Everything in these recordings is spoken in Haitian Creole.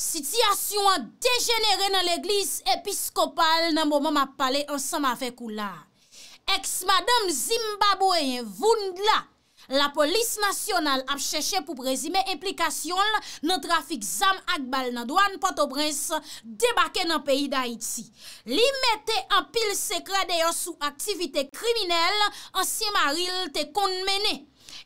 Sityasyon an dejenere nan l'eglis episkopal nan mouman ap pale ansan ma fekou la. Eks madam Zimbabwe yon voun la, la polis nasyonal ap chèche pou prezime implikasyon nan trafik zam akbal nan douan patobrens debake nan peyi da iti. Li mette an pil sekre deyon sou aktivite kriminel ansi maril te konmene.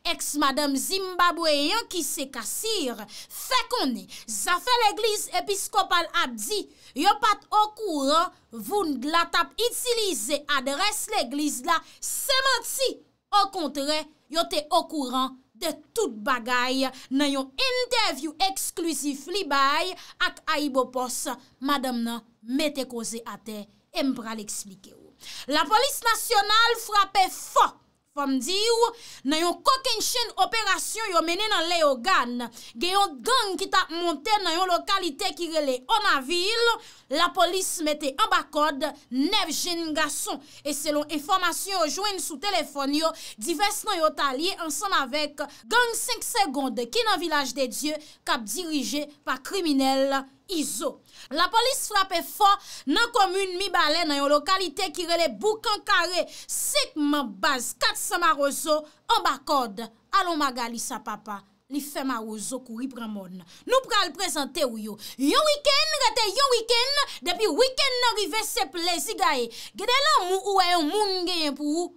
Eks madame Zimbabwe yon ki se kassir. Fè konè, zafè l'Eglise Episkopal Abdi, yon pat okouran voun glatap itilize adres l'Eglise la. Se mati, okontre, yon te okouran de tout bagay nan yon interview eksklusif li bay ak aibopos madame nan metekose ate. E mpra l'eksplike ou. La polis nasyonal frapè fok. Fom di ou, nan yon koken chen operasyon yo menen nan le yo gan, gen yon gang ki tap monte nan yon lokalite ki rele ona vil, la polis mette an bakod 9 gen gason. E selon informasyon yo jwen sou telefon yo, divers nan yo talye ansan avek gang 5 segonde ki nan vilaj de Diyo kap dirije pa kriminel. La polis frapè fò nan komoun mi balè nan yon lokalite ki rele boukan kare, sekman baz, katsan ma rozo, an bakod, alon maga li sa papa, li fè ma rozo kou ripran moun. Nou pral prezante wiyo, yon wiken, gate yon wiken, depi wiken nan rive se plezi gae, gede lan mou ou ayon moun genye pou,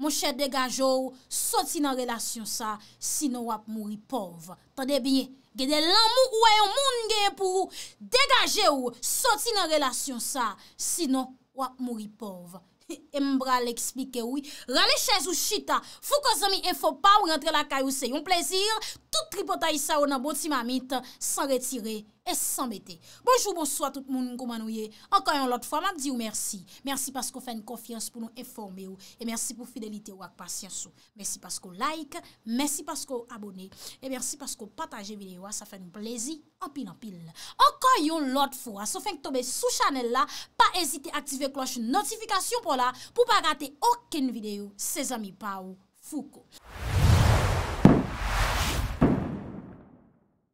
mou chè deganjou, soti nan relasyon sa, sino wap mou ripov. Tande bine. Gede lanmou wè yon moun genye pou degaje ou, soti nan relasyon sa, sinon wak mouri pov. E mbra l'eksplike ou, rale chèz ou chita, fou kozomi e fò pa ou rentre la kayo se yon plezir, tout tripotay sa ou nan boti mamit, san retire. E sanbete. Bonjou, bonso, a tout moun koumanou ye. Ankan yon lot fwa, ma di ou mersi. Mersi paskou fèn konfians pou nou informe ou. E mersi pou fidelite ou ak pasyansou. Mersi paskou like, mersi paskou abone. E mersi paskou pataje videyo a sa fèn plezi apil-apil. Ankan yon lot fwa, sa fèn k tombe sou chanel la, pa ezite aktive kloche notifikasyon pou la, pou pa rate oken videyo se zami pa ou fuko.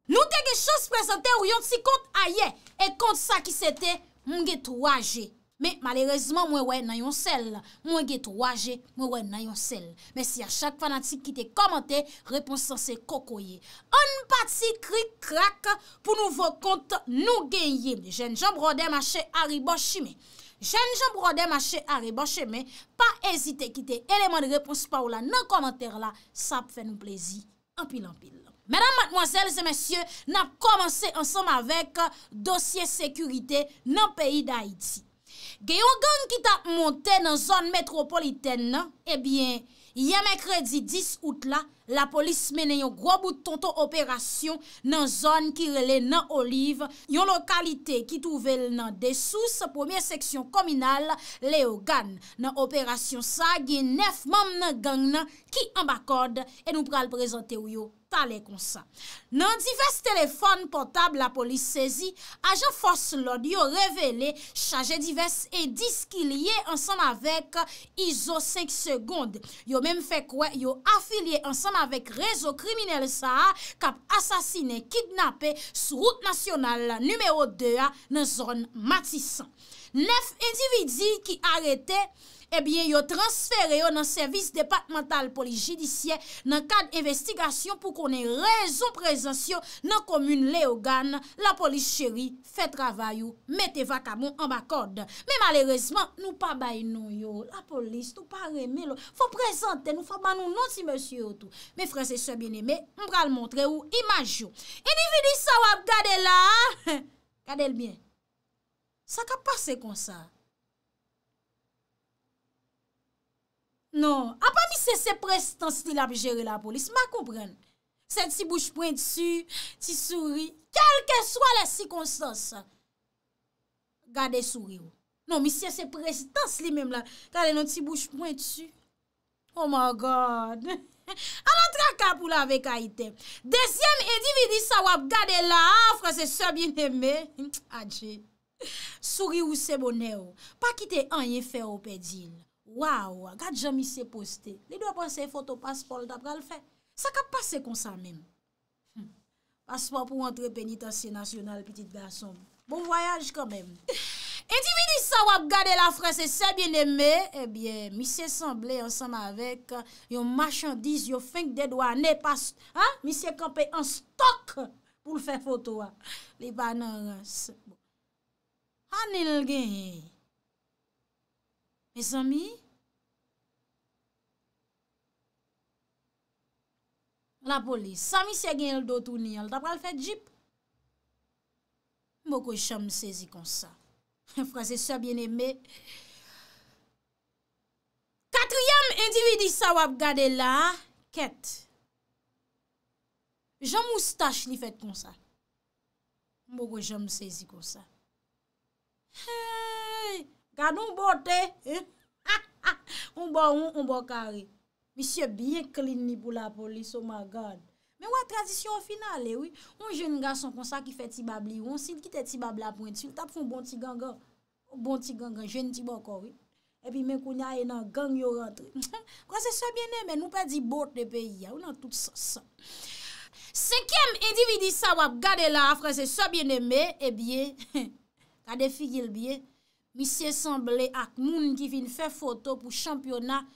Nou te ge chos prezante ou yon ti kont aye. E kont sa ki se te mwen getou aje. Me malerezman mwen wey nan yon sel. Mwen getou aje, mwen wey nan yon sel. Me si a chak fanatik ki te komante, reponsan se kokoye. An pati krik krak pou nou vokont nou genye. Jen jom brode mache ari boshime. Jen jom brode mache ari boshime. Pa ezite ki te eleman de repons pa ou la nan komante la. Sa pfe nou plezi. An pil an pil. Madame, mademoiselles et messieurs, nan komanse ansanm avek euh, dosye sekurite nan peyi d'Haïti. Gye yon gang ki ta monte nan zon metropoliten non? eh nan, ebyen, yem ekredi 10 outla, la polis mene yon grobou tonto operasyon nan zon ki rele nan Olive, yon lokalite ki touvel nan desous premier seksyon kominal leyo gan nan operasyon sa gen nef mam nan gang nan ki ambakorde e nou pral prezante ou yo. talè kon sa. Nan divers telefon portab la polis sezi, ajan fos lòd yo revele chaje divers edis ki liye ansam avèk ISO 5 seconde. Yo mèm fèk wè, yo afiliye ansam avèk rezo kriminel sa, kap asasine kidnapè sou route nasyonal la nümero 2 nan zon matisan. Nef endividi ki arete sa, Ebyen eh yo transfere yo nan servis departemental polis jidisye nan kade investigasyon pou konen rezon prezansyon nan komune Leogane. La polis cheri fe travay yo, mette vakamon an bak kode. Me malerezman nou pa bay nou yo, la polis tou pa reme lo. Fwa prezante nou, fwa ban nou nonsi monsi yo tou. Me frese se bieneme, mbral montre yo, imaj yo. E di vi di sa wap gade la, gade l miye, sa ka pase konsa. Non, apan mi se se prestans li la bi jere la polis, ma kompren. Se ti bouche point su, ti souri, kelke swa le si konsans. Gade souri ou. Non, mi se se prestans li mem la, gade nou ti bouche point su. Oh my God! Anan tra kapou la vek a item. Desyem edividi sawap, gade la, franse so bin eme. Adje. Souri ou se bonè ou. Pa kite anye fe ou pedin ou. Waw, gade jan mi se poste. Li do apan se foto paspol da pral fe. Sa ka pase kon sa men. Hmm. Paspol pou antre penitansi nasyonal, pitit basom. Bon voyaj kan men. Eti mi di sa wap gade la frese se bien eme, ebyen, eh mi se semble ansanm avek euh, yon machandise, yon feng de do ane pas. Mi se kapen an stok pou l fe foto wa. Li banan. Bon. An el gen. Mes ami, la polis, sa mi se gen yon do tou ni yon, ta pral fèd jip. Mboko jom sezi kon sa. Frase sa bien eme. Katriyam individi sa wap gade la, ket. Jan moustache ni fèd kon sa. Mboko jom sezi kon sa. Gade ou bote. Ou bo ou, ou bo kari. Pis yon biye klin ni pou la polis, oh my God. Men wè tradisyon final, e eh wè. Mwen jen ngan son konsa ki fè ti babli, wè yon sin ki te ti babla pou yon tsu, tap foun bon ti gangan, bon ti gangan, jen ti bako, wè. E pi men kounya yon gang yon rentre. Kwa se so bien eme, nou pè di bote de peyi, ya wè nan tout sa sa. Sekyem edividi sa wap gade la, a fran se so bien eme, e bie, kade figil bie, misye semble ak moun ki fin fè foto pou championat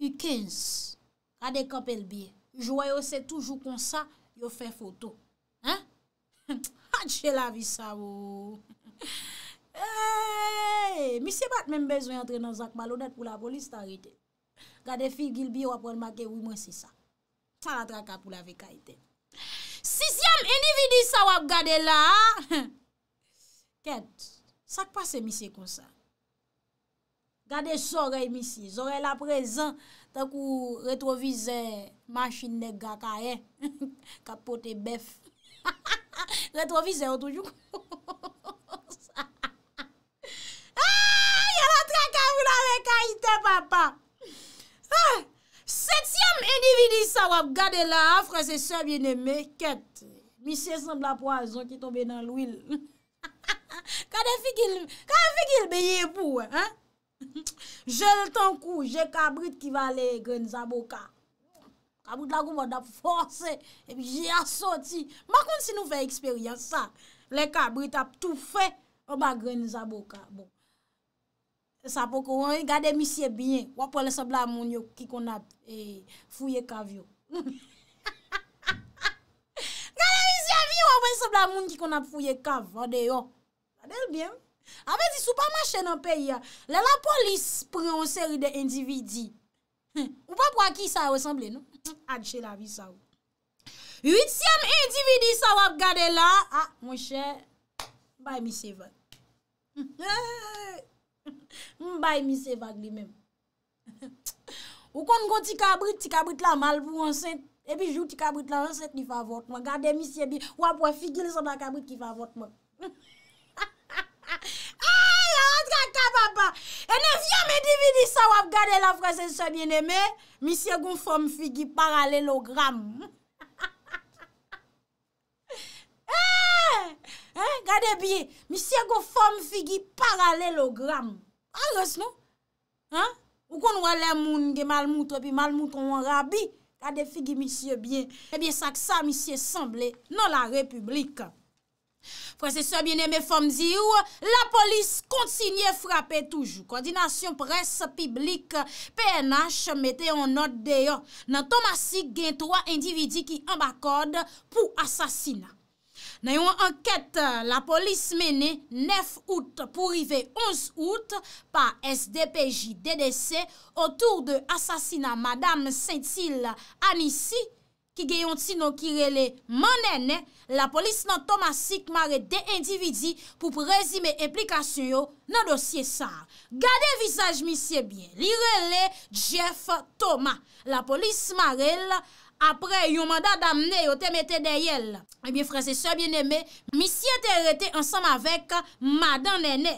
U kens, gade kapel biye. Jwa yo se toujou konsa, yo fe foto. Ha? Ha, dje la vi sa wou. E, mi se bat men bezon yon tre nan zak balonet pou la polis ta rite. Gade fi gil biye wapon make wou mwen si sa. Sa la traka pou la vi kaite. Sisiam individi sa wap gade la. Ked, sak pa se mi se konsa? Gade so rey misi, so rey la prezen, tenkou retrovize machin nega ka e, eh? ka pote bef. Retrovize yo toujou. Ah, Yon ah, la tra ka voulan me ka ite, papa. Setyem individi sa wap gade la afre se se biene me, ket, misi semb la poazon ki tombe nan l'wil. Kade fikil kade fikil beye pou, he? jel ton kou, jè kabrit ki va le grenzaboka. Kabrit la kou wad ap force, epi jè asoti. Mwakoun si nou fè eksperyans sa, le kabrit ap tou fè, wad ba grenzaboka. Se bon. sa poko, wè yon gade misye byen, wap wè se bla moun yo ki kon ap e, fouye kav yo. Gade misye byen, wap wè se bla moun ki kon ap fouye kav yo. Wade yo, wade yon byen. Ave di sou pa ma chen an pe ya Le la polis preon seri de endividi Ou pa pwa ki sa resamble nou Adche la vi sa ou Yuit siyam endividi sa wap gade la A, ah, mwen chen Bay misye vat Bay misye vat li men Ou kon gwo ti kabrit Ti kabrit la mal pou ansen Ebi jou ti kabrit la ansen Ni favot mwen Gade misye bi Wap wap figil sa mwen kabrit ki favot mwen Ha ha ha ha Si sa wap gade la frasen se bieneme, misye goun fom figi paralelogram. Eh, eh, gade biye, misye goun fom figi paralelogram. Aros nou? Ou kon wale moun gen malmoutre pi malmoutre wang rabi, gade figi misye bien. Ebyen eh sa ksa misye semble nan la republikan. Prese sè bine mè fòm di ou, la polis kontinye frape toujou. Koordinasyon presse, piblik, PNH, mette yon not de yo. Nan Tomasi gen 3 individi ki ambakode pou asasina. Nan yon anket, la polis mene 9 out pou rive 11 out pa SDPJ DDC Otour de asasina Madame Saint-Ile Anissi ki gen yon tino kirele manene La polis nan Thomas Sik mare de individi pou prezime implikasyon yo nan dosye sar. Gade visaj misye biye, li rele Jeff Thomas. La polis mare apre yon manda damne yo temete deyel. Ebyen eh franse se bieneme, misye te rete ansam avek madan nene.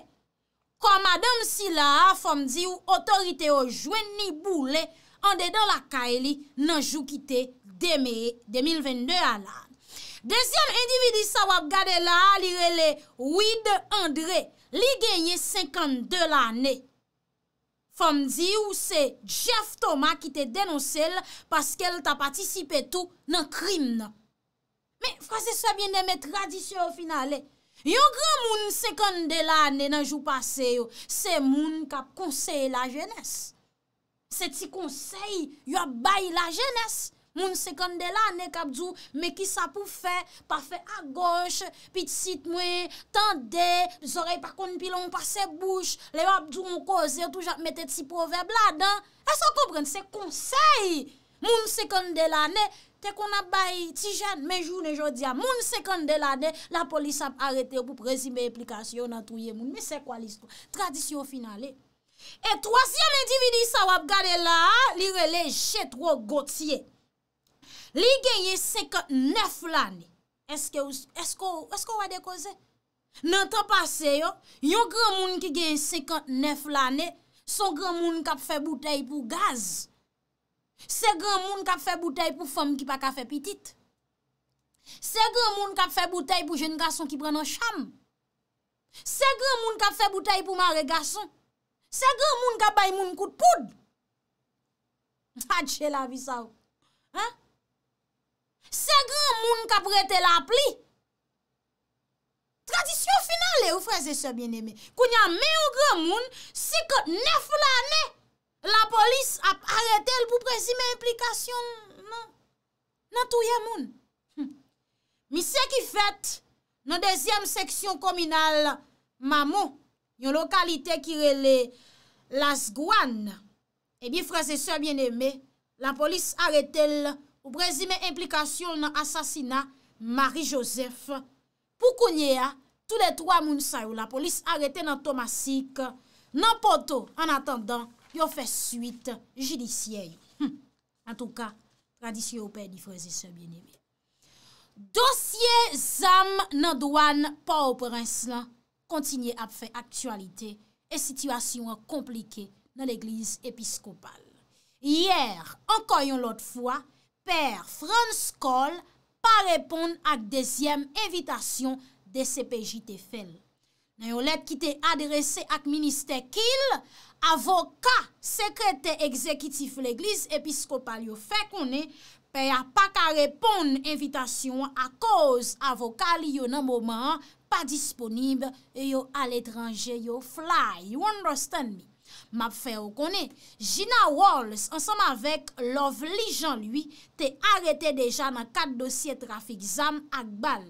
Kon madan si la, fom di ou otorite yo jwen ni boule, an dedan la kaeli nan jou kite demeye 2022 ala. Dezyan endividi sa wap gade la li rele Ouid André li genye 52 la ane. Fom di ou se Jeff Thomas ki te denonsel paske el ta patisipe tou nan krim nan. Me, fwase sa bin deme tradisyon finale. Yo gran moun 52 la ane nan jou pase yo se moun kap konsey la jenese. Se ti konsey yo bay la jenese. Moun se kande la ane kabdou, me ki sa pou fe, pa fe a goche, pit sit mwe, tende, zorey pa kon pilon pa se bouche, le wabdou mou koze, touj ap mette ti proverb la dan. E sa koubren se konsey, moun se kande la ane, te kon ap bayi ti jen, menjou ne jodi a, moun se kande la ane, la polis ap arete pou prezime eplikasyon a touye moun, me se kwa listo, tradisyon final e. E troasyan e dividi sa wab gade la, li rele jetro gotiye. Li genye 59 lane, eske ou a dekoze? Nante pase yo, yon gran moun ki genye 59 lane, son gran moun kap fe boutei pou gaz. Se gran moun kap fe boutei pou fom ki pa kafe pitit. Se gran moun kap fe boutei pou jen gason ki pren an sham. Se gran moun kap fe boutei pou mare gason. Se gran moun kap bay moun kout poud. Ache la visawou. Se gran moun ka prete la pli. Tradisyon final e ou fraze se bien eme. Kou nyan me ou gran moun, se ke nef la ne, la polis ap arete el pou prezime implikasyon. Nan touye moun. Mi se ki fet, nan dezyem seksyon kominal, mamo, yon lokalite ki rele Las Gouane, e eh bi fraze se bien eme, la polis arete el pou prezime implikasyon nan asasina Marie-Joseph. Pou kounye a, tout le 3 moun sa yon la polis arete nan Thomas Sik, nan poteau an atendan yon fè suite jidisyei. An hm. tou ka, tradisyon yon pe di freze se bienyeme. Dosye zan nan douan pa ou prens lan, kontinye ap fè aktualite e sitwasyon an komplike nan l'eglise episkopal. Yer, an koyon lot fwa, Per franskol pa repon ak dezyem evitasyon de CPJT fel. Nan yo lep ki te adrese ak minister kil, avoka sekrete ekzekitif l'Eglise Episkopal yo fek one, pe a pa ka repon evitasyon ak koz avokal yo nan mouman pa disponib yo al etranje yo fly. You understand me? Map fè ou konè, Gina Walls ansama vek Love Lijan lui te arete deja nan kat dosye trafik Zam Akbal.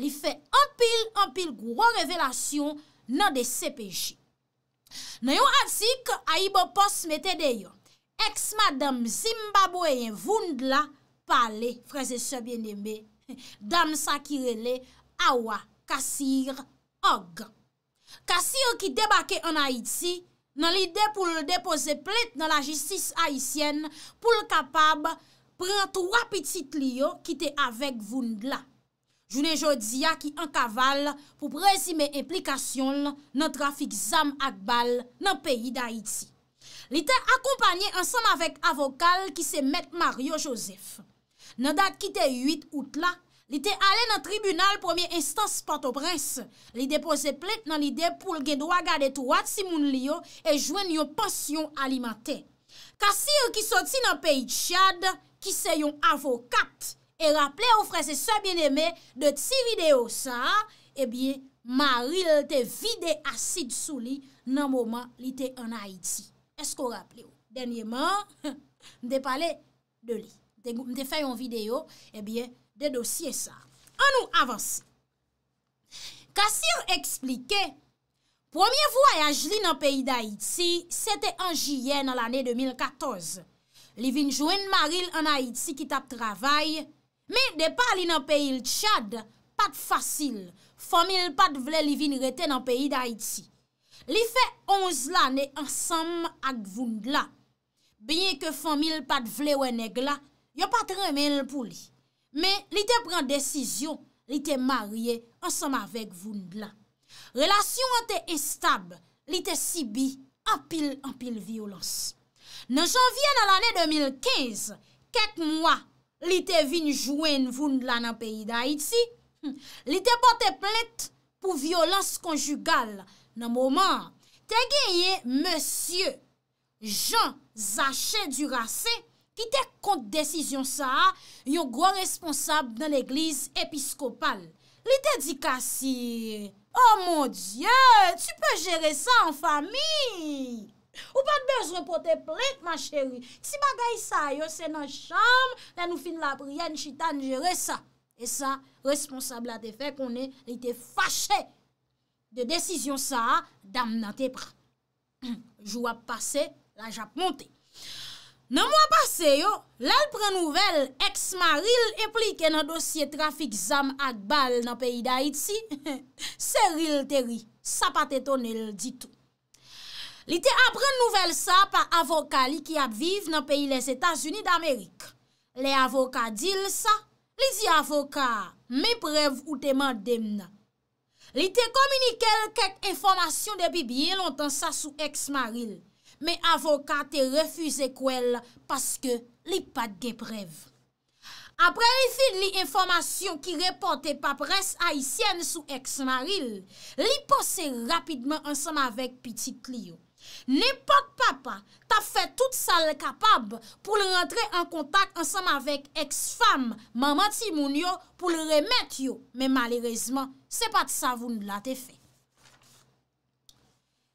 Li fè anpil anpil gwo revelasyon nan de CPJ. Nan yon atik, ayibo pos me te deyo. Ex-madam Zimbabwe yen Voundla, pale, freze se bien dembe. Dam sakirele, awa, kassir, og. Kassir ki debake an Haiti, nan lide pou l depose plet nan la jistis Haitien pou l kapab prent wapitit liyo kite avek voun dla. Jounen jodia ki an kaval pou prezime implikasyon nan trafik Zam Akbal nan peyi d'Haiti. Li te akompanyen ansan avek avokal ki se met Mario Josef. Nan dat kite 8 outla, li te ale nan tribunal pwemye instans pato pres. Li depose plek nan li depol ge dwa gade touat si moun li yo e jwen yo pasyon alimante. Kas si yo ki soti nan peyi Tchad, ki se yon avokat, e rapple ou frese sa bieneme de ti video sa, e bie, ma ril te vide asid sou li nan mouman li te anayiti. Esko rapple ou? Denye man, mte pale de li. Mte fay yon video, e bie, de dosye sa. An nou avansi. Kassir eksplike, promye voyaj li nan peyi d'Haïti, sete an jiyen an l'anè 2014. Li vin jwen maril an Haïti ki tap travay, mi depa li nan peyi l'Tchad, pat fasil. Fomil pat vle li vin rete nan peyi d'Haïti. Li fe onz la ne ansam ak voun la. Binye ke fomil pat vle wè neg la, yo pat remen l pou li. Men, li te pren desisyon, li te marye ansam avek voun bla. Relasyon an te estab, li te sibi apil-apil violans. Nan janvye nan l ane 2015, ket mwa, li te vin jwen voun bla nan peyi da iti, li te pote plet pou violans konjugal nan mouman, te geye Monsie Jean Zaché Duracé, Ki te kont de cizyon sa, yo gwa responsab nan l'egliz episkopal. Li te dikasi, oh mon die, tu pe jere sa an fami. Ou pa te bez repote plek, ma cheri. Si bagay sa, yo se nan chanm, la nou fin la prien chitan jere sa. E sa, responsab la te fe konen li te fache de decizyon sa dam nan te pran. Jou ap pase, la jap monte. Nan mwa pase yo, lal pren nouvel ex-maril eplike nan dosye trafik zam akbal nan peyi da iti, se ril teri, sa pa tetonel ditou. Li te apren nouvel sa pa avokali ki ap viv nan peyi les Etats-Unis d'Amerik. Le avokadil sa, li di avokar, me prev ou teman demna. Li te kominikel kek informasyon de bibiye lontan sa sou ex-maril. men avokat te refuze kouel paske li pat geprev. Aprevi li informasyon ki repote pap res aisyen sou eks maril, li pose rapidman ansam avek piti kli yo. Li pat papa ta fe tout sal kapab pou le rentre an kontak ansam avek eks fam mamanti moun yo pou le remet yo. Men malerezman, se pat savoun la te fe.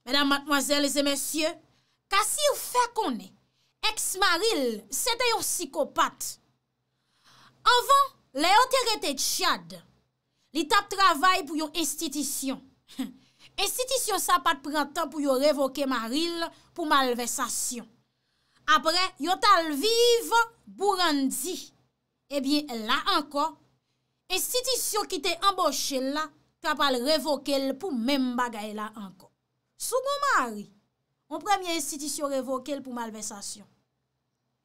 Menam matmoazel e zemesye, Kas yon fè konè, eks Maril, sèdè yon psikopat. Anvan, le yon terè tè tchiad, li tap travay pou yon estitisyon. Estitisyon sa pat prantan pou yon revoke Maril pou malvesasyon. Apre, yon tal viv bourandi. Ebyen, la anko, estitisyon ki te amboche la, tapal revoke l pou mem bagay la anko. Sou mou Maril, On premye institisyon revoke l pou malvesasyon.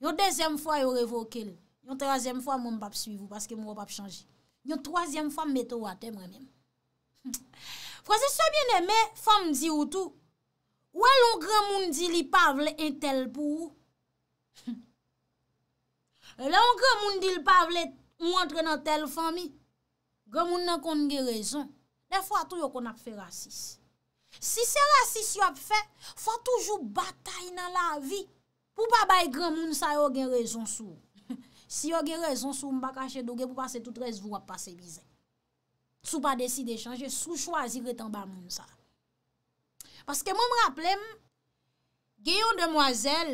Yon dezem fwa yon revoke l. Yon trezem fwa moun bap suivou paske moun wap bap chanji. Yon trezem fwa mwete wate mwen mèm. Fransè sa bienemè, fwa mdi ou tou, wè loun kre moun di li pavle entel pou ou? Loun kre moun di li pavle mwantre nan tel fwa mi. Kre moun nan konnge rezon. Nè fwa tou yo konak fe rasis. Si se la sis yo ap fe, fwa toujou batay nan la vi. Pou pa baye gran moun sa yo gen rezon sou. Si yo gen rezon sou, mba kache doge, pou pa se tout rez vou ap pase vize. Sou pa desi de chanje, sou chwazi reten ba moun sa. Paske moun mraple, gen yon demwazel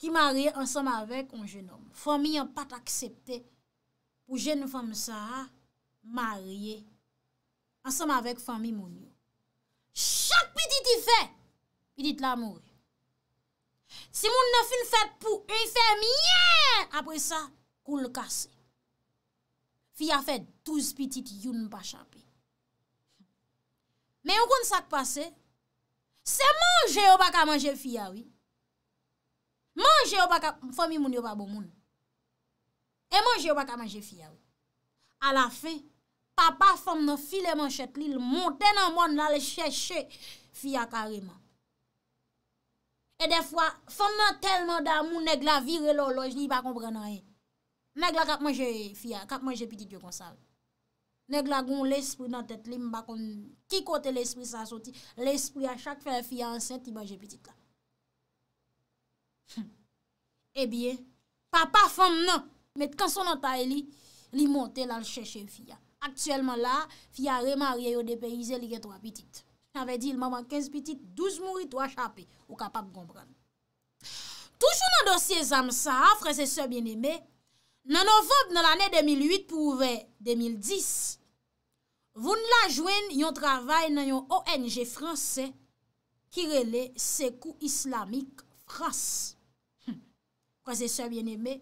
ki marye ansam avek yon jen om. Fwa mi yon pat aksepte pou jen fwa msa marye Ansem avèk fami moun yo. Chak pitit i fè, i dit l'amor. Si moun nò fè n'fèt pou, i fè mien, apre sa, koun l'kase. Fi a fèt touz pitit youn mpa chapi. Men yon kon sak pase, se manje yo baka manje fi ya wè. Manje yo baka, fami moun yo pa bon moun. E manje yo baka manje fi ya wè. A la fè, papa fom nan file man chet li, monten nan moun nan le chèche fya kareman. E defwa, fom nan telman damou, negla vire loloj, ni ba kompren nan yon. Negla kap manje fya, kap manje pitit yo konsal. Negla goun l'esprit nan tèt li, mba kon, ki kote l'esprit sa soti, l'esprit a chak fè fya anset, ni ba jè pitit la. E biye, papa fom nan, met konson nan tay li, li monten nan chèche fya. Aktuelman la, fi a remariye yo depenize li gen 3 pitit. Chave di, il maman 15 pitit, 12 mouri 3 chapi. Ou kapap gompran. Toujou nan dosye zan sa, frasesor bien eme, nan an vop nan l ane 2008 pou ouve 2010, voun la jwen yon travay nan yon ONG franse ki rele sekou islamik fras. Frasesor bien eme,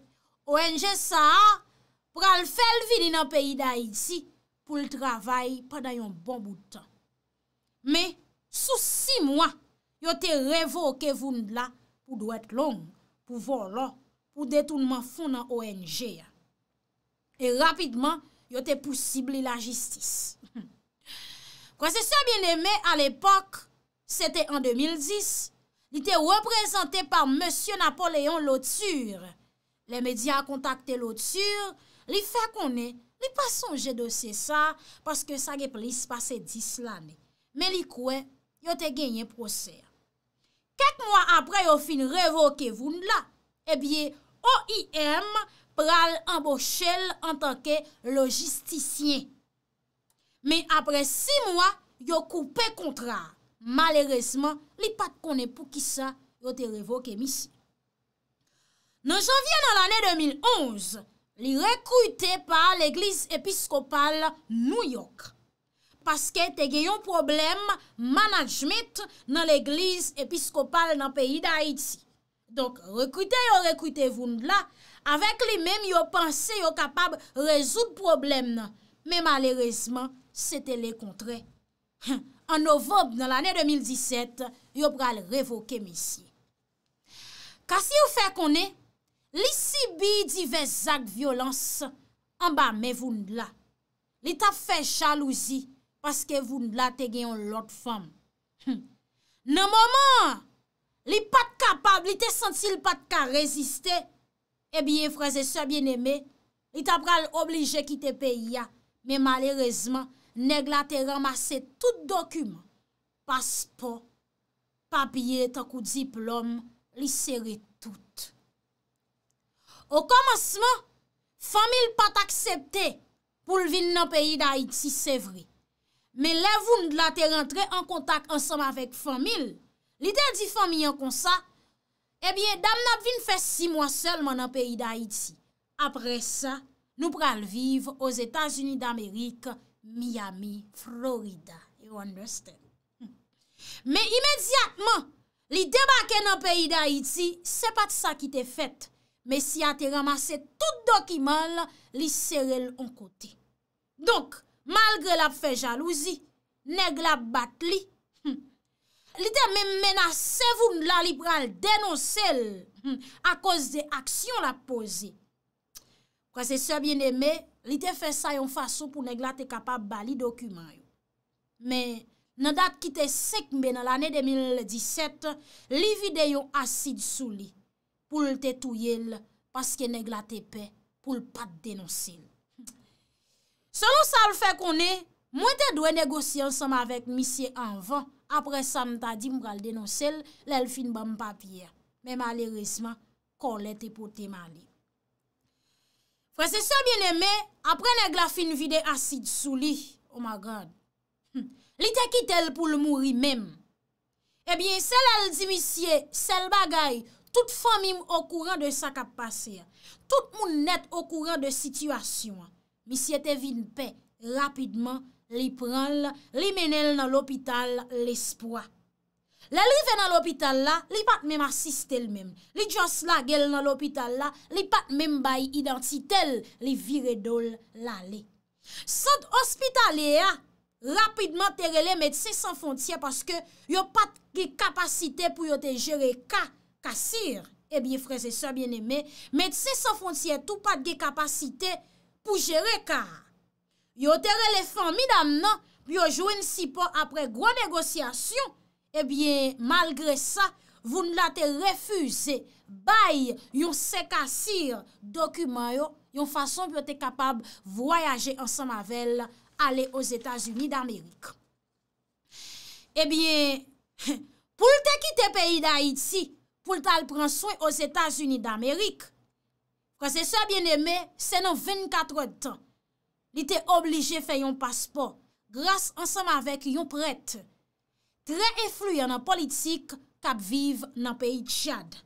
ONG sa, pral felvi di nan peyi da iti, pou l travay pa dan yon bon boutan. Me, sou si mwa, yo te revokevoun la pou dwet long, pou volon, pou detounman fon nan ONG. E rapidman, yo te pousibli la jistis. Kwa se so bieneme, al epok, se te an 2010, li te represente par M. Napoleon Loture. Le media kontakte Loture, li fe konen, Li pa sonje dosye sa, paske sa ge plis pase 10 lane. Me li kwen, yo te genye proser. Kek mwa apre yo fin revoke voun la, e bie OIM pral ambochel an tanke logistisyen. Me apre 6 mwa, yo koupe kontra. Malerezman, li pat konen pou kisa yo te revoke misi. Nan janvye nan lane 2011, li rekwite pa l'Eglise Episkopal New York. Paske te geyon problem manajmet nan l'Eglise Episkopal nan peyi da Haiti. Donk rekwite yo rekwite voun la, avek li mem yo panse yo kapab rezout problem nan. Me malerezman, se te le kontre. An Novob nan l'anè 2017, yo pral revoke misye. Kas yo fè konè? Li si bi di vezak violans, anba me voun la. Li tap fe chalouzi, paske voun la te gen yon lot fom. Hm. Nan mouman, li pat kapab, li te senti l pat ka reziste, e biye fraze se bieneme, li tap pral oblije ki te pe ya, men malerezman, neg la te ramase tout dokum, paspo, papye, takou diplom, li seri tout. Ou komanseman, famil pat aksepte pou l vin nan peyi da iti, se vre. Men lev ou nou de la te rentre an kontak ansanman vek famil, li de di fami an konsa, e eh bie dam nap vin fe si mwa selman nan peyi da iti. Apre sa, nou pral viv os Etats-Unis d'Amerik, Miami, Florida. You understand? Men imediatman, li debake nan peyi da iti, se pat sa ki te fet. Me si a te ramase tout dokiman la, li sere l'on kote. Donk, malgre la fe jalouzi, neg la bat li. Hmm. Li te menasev ou la li pral denose l, a koz de aksyon la pose. Kwa se se bien eme, li te fe sa yon fason pou neg la te kapab bali dokiman yo. Me nan dat ki te sekme nan l ane 2017, li vide yon asid sou li. pou l te touye l, paske neg la te pe, pou l pat denosye l. Se lou sa l fe kon e, mwen te dwe negosye ansama vek misye anvan, apre san ta di mga l denosye l, l el fin bam papye. Men malerisman, kon lete pou te mali. Fwese so bieneme, apre neg la fin vide asid sou li, omagad, oh hm. li te kite l pou l mouri mem, ebyen eh sel al di misye, sel bagay, Tout fòm im o kouran de sa kap pase ya. Tout moun net o kouran de situasyon. Mi siye te vin pe, rapidman li pran la, li menel nan l'opital l'espoi. La li ven nan l'opital la, li pat men asiste el men. Li djons la gel nan l'opital la, li pat men bay identite l, li vire dol la le. Sot ospital ya, rapidman tere le medse san fontye paske yo pat ki kapasite pou yo te jere ka. Kassir, e eh bie freze sa bien eme, metse sa fonciye tou pat ge kapasite pou jere ka. Yo ter elefan mi dam nan, pyo jwen si po apre gwa negosyasyon, e eh bie malgre sa, voun late refuse bay yon se kassir dokumen yo, yon fason pyo eh te kapab voyaje ansan mavel ale os Etats-Unis d'Amerik. E bie, pou lte ki te peyi d'Haïti, pou lta l pren souy os Etats-Unis d'Amerik. Kwa se souy bien eme, se nan 24 an, li te oblije fe yon paspo, grase ansam avek yon pret. Tre efluy an an politik, kap viv nan peyi Tchad.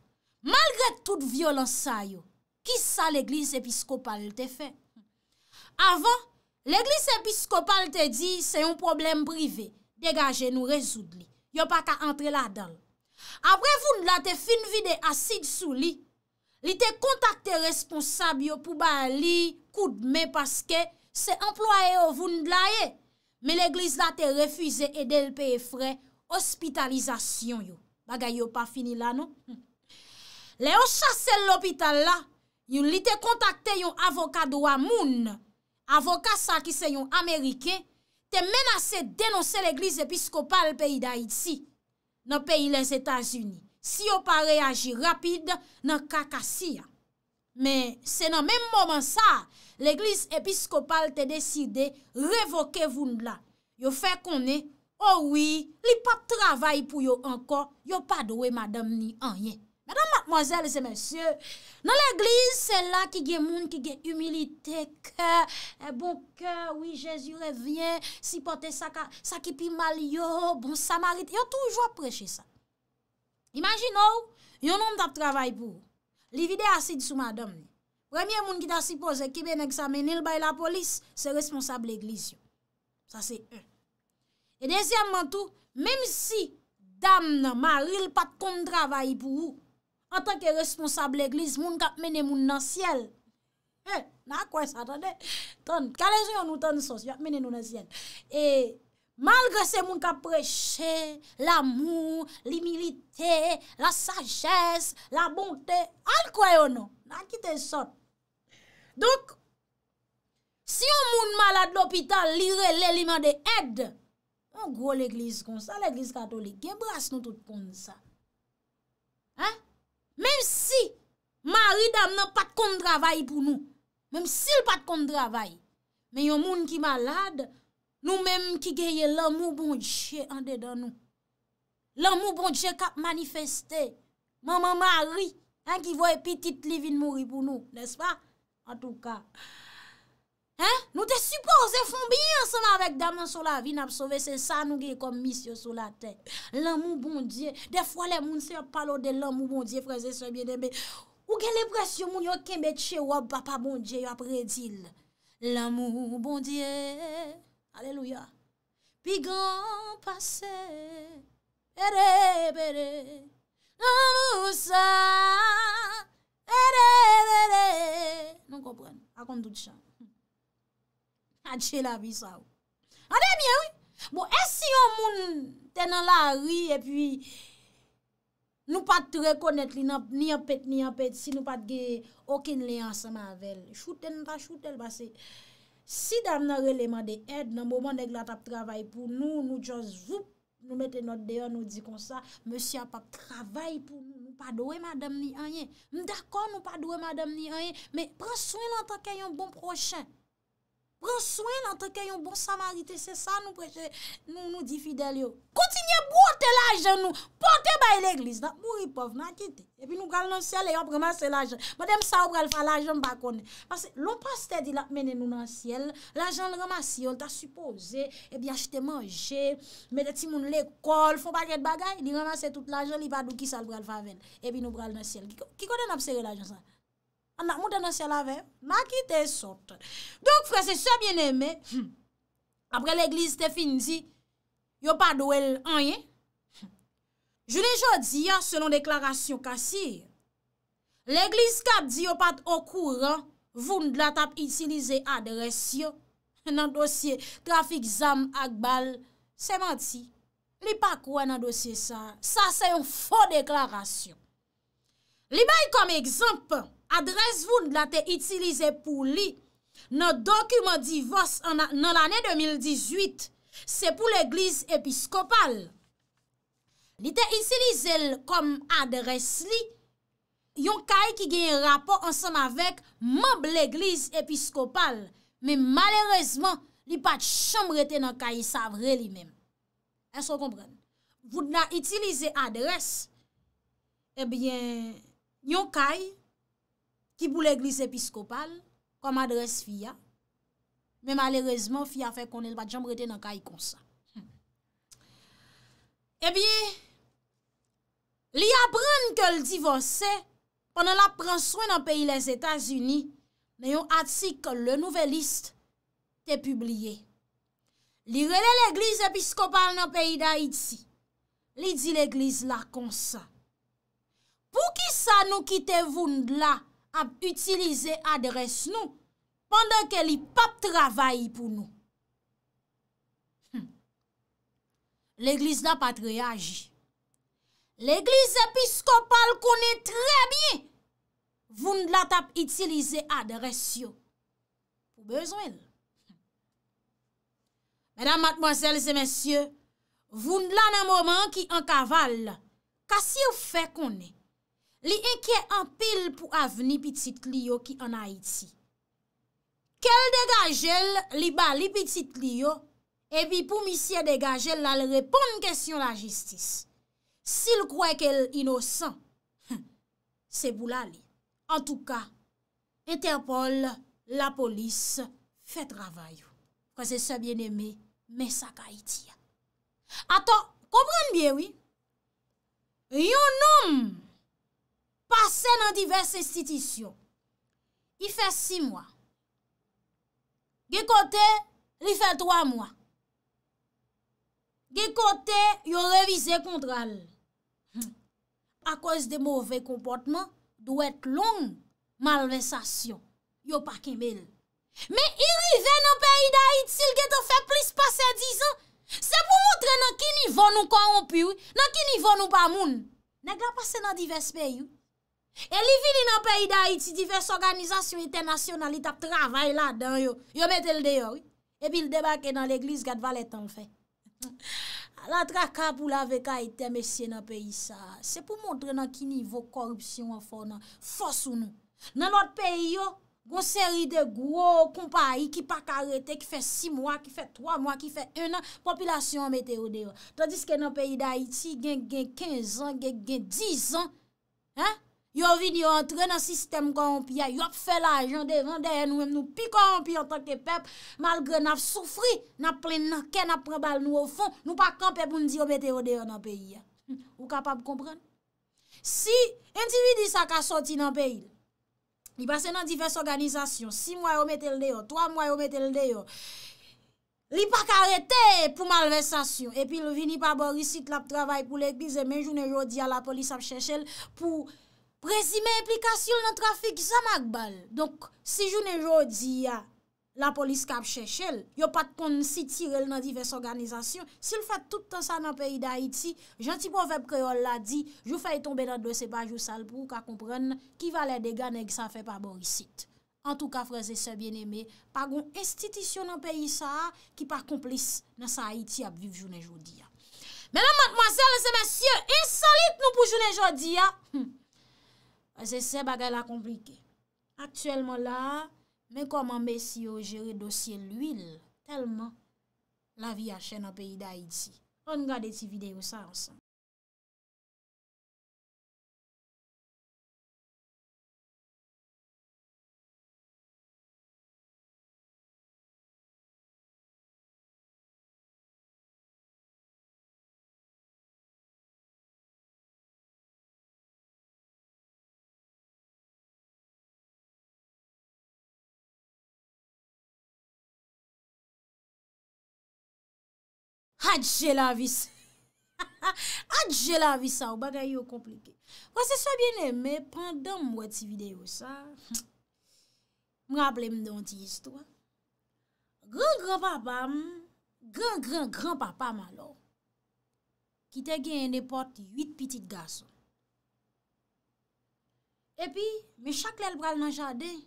Malgre tout violonsa yo, ki sa l Eglise Episkopal te fe? Avan, l Eglise Episkopal te di, se yon problem brive, degaje nou rezoud li. Yo pa ka entre la dal. Apre voun la te fin vide asid sou li, li te kontakte responsab yo pou ba li koud me paske se employe yo voun la ye. Me l'eglise la te refuize ede l'peye fre, ospitalizasyon yo. Bagay yo pa fini la non? Hm. Le yo chase l'hopital la, yo li te kontakte yon avokado wa moun, avokasa ki se yon amerike, te menase denonse l'eglise episkopal peyi da itsi. nan peyi les Etats-Unis. Si yo pa reagi rapide, nan kakasi ya. Men, se nan menm moman sa, l'Eglise Episkopal te deside revoke voun bla. Yo fe konen, oh oui, li pa travay pou yo anko, yo pa dowe madam ni anyen. Dan matmozèl se mèsyè. Nan l'eglise, sè la ki ge moun ki ge humilite, kè, bon kè, oui, Jésus revien, sipote sakipi mal yo, bon samarite. Yo toujwa preche sa. Imagin ou, oh, yo noum tap travay pou ou. Li vide asid sou madam. Premye moun ki ta sipose, kibe nèk sa menil bay la polis, se responsable l'eglise yo. Sa se un. E dèsyèm man tou, mèm si dam nan mal, il pat kon travay pou ou, an tanke responsable l'Eglise, moun kap mene moun nan siel. Eh, nan kwen sa tan de, tan, kalè sè yon nou tan sos, yon ap mene nou nan siel. E, malgre se moun kap preche, l'amou, l'imilite, la sagesse, la bonte, an kwen yo nou, nan kite sot. Dok, si yon moun malade l'opital, li re lè, li mè de ed, moun gro l'Eglise kon sa, l'Eglise katolik, gebras nou tout kon sa. Eh, Mem si mari dan nan pat kon travay pou nou. Mem si l pat kon travay. Men yon moun ki malade, nou menm ki geye l amou bonje ande dan nou. L amou bonje kap manifeste. Maman mari, an ki voye pitit livin mouri pou nou, nes pa? An tou ka. Nou te suppose foun biyan se la vek dam nan sou la vi nan ap sove se sa nou genye kom mis yo sou la te. L'amou bon diye. Defwa le moun se yo palo de l'amou bon diye freze se biye de be. Ou genye pres yo moun yo kembe che wap papa bon diye yo apre dil. L'amou bon diye. Aleluya. Pi gan pase. Ere pere. L'amou sa. Ere pere. Nou kompren. A kon dout chan. Adje la vi sa ou. A demye ou. Bo es si yon moun tenan la a ri e pi. Nou pat te rekonet li nan ni apet ni apet. Si nou pat ge okin le ansan ma vel. Choute nou ta choute el basi. Si dam nan releman de ed nan mouman deg la tap travay pou. Nou nou chan zoup. Nou mette not de an nou di kon sa. Monsi apak travay pou. Nou pa dowe madam ni anyen. Mdakon nou pa dowe madam ni anyen. Me pran swen nan taken yon bon prochen. Pren souen nan teke yon bon samarite, se sa nou prejè, nou nou di fidel yo. Kontinye bote la jen nou, bote bay l'eglise, nan mouri pof, nan kitè. E pi nou pral nan sèl, e yon premase la jen. Mwen dem sa ou pral fa la jen bakone. Pase, loun pas tè di la mènen nou nan sèl, la jen remase yon, ta suppose, e bi achete manje, mède ti moun l'ekol, fò pa kèd bagay, ni remase tout la jen, li va doukis sa ou pral fa ven. E pi nou pral nan sèl, ki koden ap sère la jen sa? An la mouten nan sè la ve, ma ki te sot. Donk fre se sè bien eme, apre l'eglise te fin di, yo pa doel anye. Je lejò di ya, selon deklarasyon kasi, l'eglise kat di yo pat okouran, voun d'la tap itilize adresyo, nan dosye grafik zam ak bal, se mati. Li pa kou an nan dosye sa, sa se yon fò deklarasyon. Li bay kom egzampan, adres voun la te itilize pou li, nan dokumen di vos nan l'anen 2018, se pou l'eglise episkopal. Li te itilize kom adres li, yon kay ki gen rapor ansan avek, mab l'eglise episkopal, men malerezman, li pat chanm rete nan kay sa vre li men. Esko kompren? Voun la itilize adres, ebyen, eh yon kay, ki pou l'Eglise Episkopal, kom adres fia. Men malerezman fia fe konen bat jamb rete nan kay konsa. Ebi, eh li apren ke l'divose, ponen la pranswen nan peyi les Etats-Unis, nan yon atik le nouvel liste, te publie. Li rele l'Eglise Episkopal nan peyi da iti, li di l'Eglise la konsa. Pou ki sa nou kitevoun la, ap utilize adres nou, pandan ke li pap travaye pou nou. Hmm. L'Eglise la patreye aji. L'Eglise episkopal kone tre bie, voun la tap utilize adres yo. Pou bezwen. Mèdam matmozèl zè mèsyè, voun la nan mouman ki an kaval, kasi ou fe konen. li enke an pil pou avni pitit li yo ki an Haiti. Kel degajel, li bali pitit li yo, epi pou misye degajel la le repon kestyon la jistis. Sil kwey kel inosan, se bou la li. En tou ka, interpol, la polis, fe travayou. Kwa se se bieneme, me sa kaiti ya. Ato, kompran bie wii? Yo nom, Pase nan diverse istitisyon. I fe si mwa. Ge kote, li fe dwa mwa. Ge kote, yo revize kontral. A kose de mwove kompotman, dwe et long malmesasyon. Yo pa kemel. Me i rive nan peyi da itil ge te fe plis pase di zon. Se pou montre nan ki nivon nou korompi ou, nan ki nivon nou pa moun. Ne gra pase nan diverse peyi ou, E li vini nan peyi da iti Divers organizasyon internasyon Nan li tap travay la dan yo Yo metel deyo E bi l debake nan l eglise Gat valetan l fe La tra kap ou la veka E temesye nan peyi sa Se pou montre nan ki nivou korupsyon Fos ou nou Nan lot peyi yo Gon seri de gwo Kon pa yi ki pa karete Ki fe 6 mwa Ki fe 3 mwa Ki fe 1 an Popilasyon metel deyo Tandis ke nan peyi da iti Gen gen 15 an Gen gen 10 an He? Yo vini yo entre nan sistem koronpia, yo fè la, jande, vande, nou piko koronpia an tak te pep, malgre naf soufri, na plen nanke, na prebal nou ou fon, nou pa kanpe pou ndi yo mette yo deyo nan peyi. Hmm, ou kapab kompren? Si, enti vi di sa ka soti nan peyi, li basen nan difes organizasyon, 6 mwayo mette yo deyo, 3 mwayo mette yo deyo, li pa karete pou malvesasyon, epi li vini pa borisit la ptravay pou lekbize, menjounen yo di a la polis ap chechel, pou... Prezime eplikasyon nan trafik sa magbal. Donk, si jounen jodi ya, la polis kap chechel, yo pat kon si tirel nan divers organizasyon, si l fat toutan sa nan peyi da Haiti, janti profep kreol la di, jou faye tombe nan dosi bajou sal pou ka kompren ki va le dega neg sa fe pa borisit. An tou ka freze se bien eme, pa goun estitisyon nan peyi sa a, ki pa komplis nan sa Haiti ap viv jounen jodi ya. Menan matmwasele se mesye, insolit nou pou jounen jodi ya. Hmm. Ase se bagay la komplike. Aktuelman la, men koman besi yo jere dosye l'uil. Telman la vi a chen a peyi da iti. On gade ti video sa ansan. Adjè la vis. Adjè la vis sa ou bagay yo komplike. Kwa se swa bien eme, pandan mwen wè ti video sa, mwen aple mwen don ti istwa. Gran-gran papa mwen, gran-gran-gran papa mwen lò, ki te gen ene poti 8 pitit gason. E pi, me chak lèl bral nan jadey,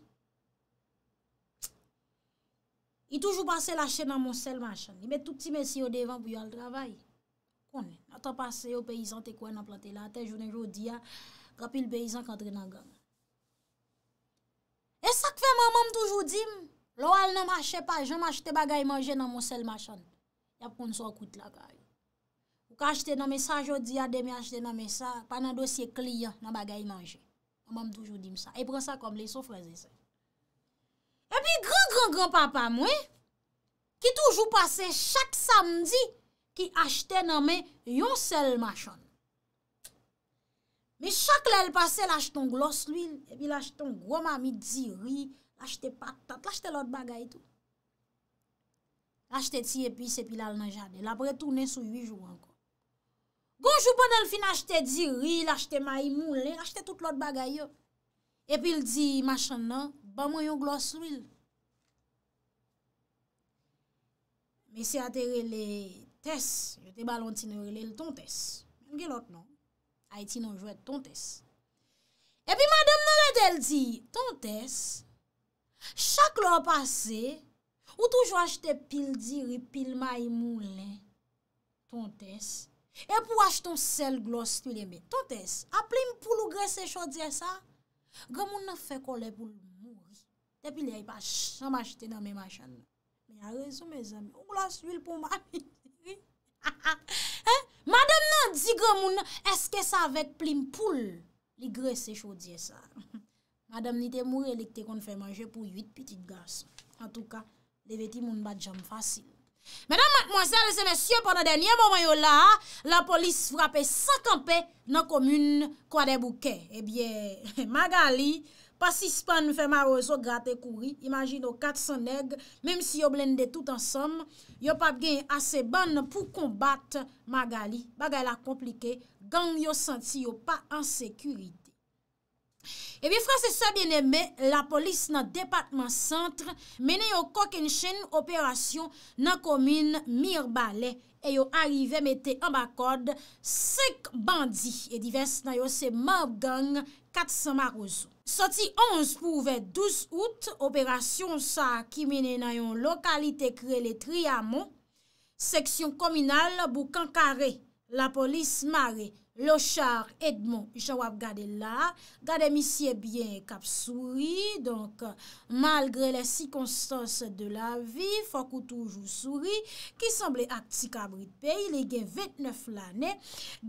I toujou pa se lache nan monsel machan. I met touti mesi yo devan pou yo al travay. Kon, natan pase yo peyizan te kwen nan plante lante. Jounen jodi ya, kapil peyizan katre nan gang. E sak fe, mamam m'm toujou dim. M'm, Loal nan mache pa, joun mache te bagay manje nan monsel machan. Yap kon sou akout la kayo. Ou ka achete nan mesan jodi ya, demye achete nan mesan. Pan nan dosye kliyan nan bagay manje. Mamam toujou dim sa. E pre sa kom le, sou fraze se. E pi gra! Grand-grandpapa mwen, ki toujou pase chak samdi ki achte nanme yon sel machan. Mi chak lèl pase l'acheton glos l'huil, epi l'acheton gwo mami di ri, l'acheton patat, l'acheton l'ot bagay tou. L'acheton ti epi sepi lal nan janel, apre toune sou yu jwo ankon. Gonjou panel fin l'acheton di ri, l'acheton mayi mou lè, l'acheton tout l'ot bagay yo. Epi l'di machan nan, ban mwen yon glos l'huil. Men se atere le tes, jote balon ti nan rele le ton tes. Gen gelot nan, ay ti nan jwet ton tes. Epi madem nan lete el di, ton tes, chak lor pase, ou toujwa jte pil diri pil maymou len, ton tes. Epi waj ton sel glos tu le me, ton tes. Aplem pou lou gres se chodze sa, gwa moun nan fe kole pou lou mouz. Epi li ay pa chanm achite nan me machan nan. Ya rezo me zan, ou la swil pou mani. Eh, madame nan di gwa moun, eske sa vek plim poule, li gre se chodye sa. Madame ni te mou relikte kon fè manje pou yit pitit gas. An tou ka, le veti moun bat jam fasi. Madame, mat moun se alese mè sye, pwanda denye mwanyo la, la polis frape sakampe nan komoun kwa de bouke. Ebyè, magali... Pas si span fè marozou gratè kouri, imagine o 400 neg, mèm si yo blende tout ansom, yo pa gen ase ban pou kombat magali. Bagay la komplike, gang yo senti yo pa ansekuride. Ebi eh fransè sa bienemè, la polis nan depatman sentre mènen yo kok en chen operasyon nan komine Mirbalè e yo arrive mette ambakod sek bandi e divers nan yo se mab gang 400 marozou. Soti 11 pouve 12 out, operasyon sa kimene na yon lokalite kre le triyamo, seksyon kominal bou kankare, la polis mare. lo char Edmond, jowap gade la gade misye byen kap souri, donk malgre le sikonstans de la vi, fokou toujou souri ki semble ati kabri peyi, li gen 29 lane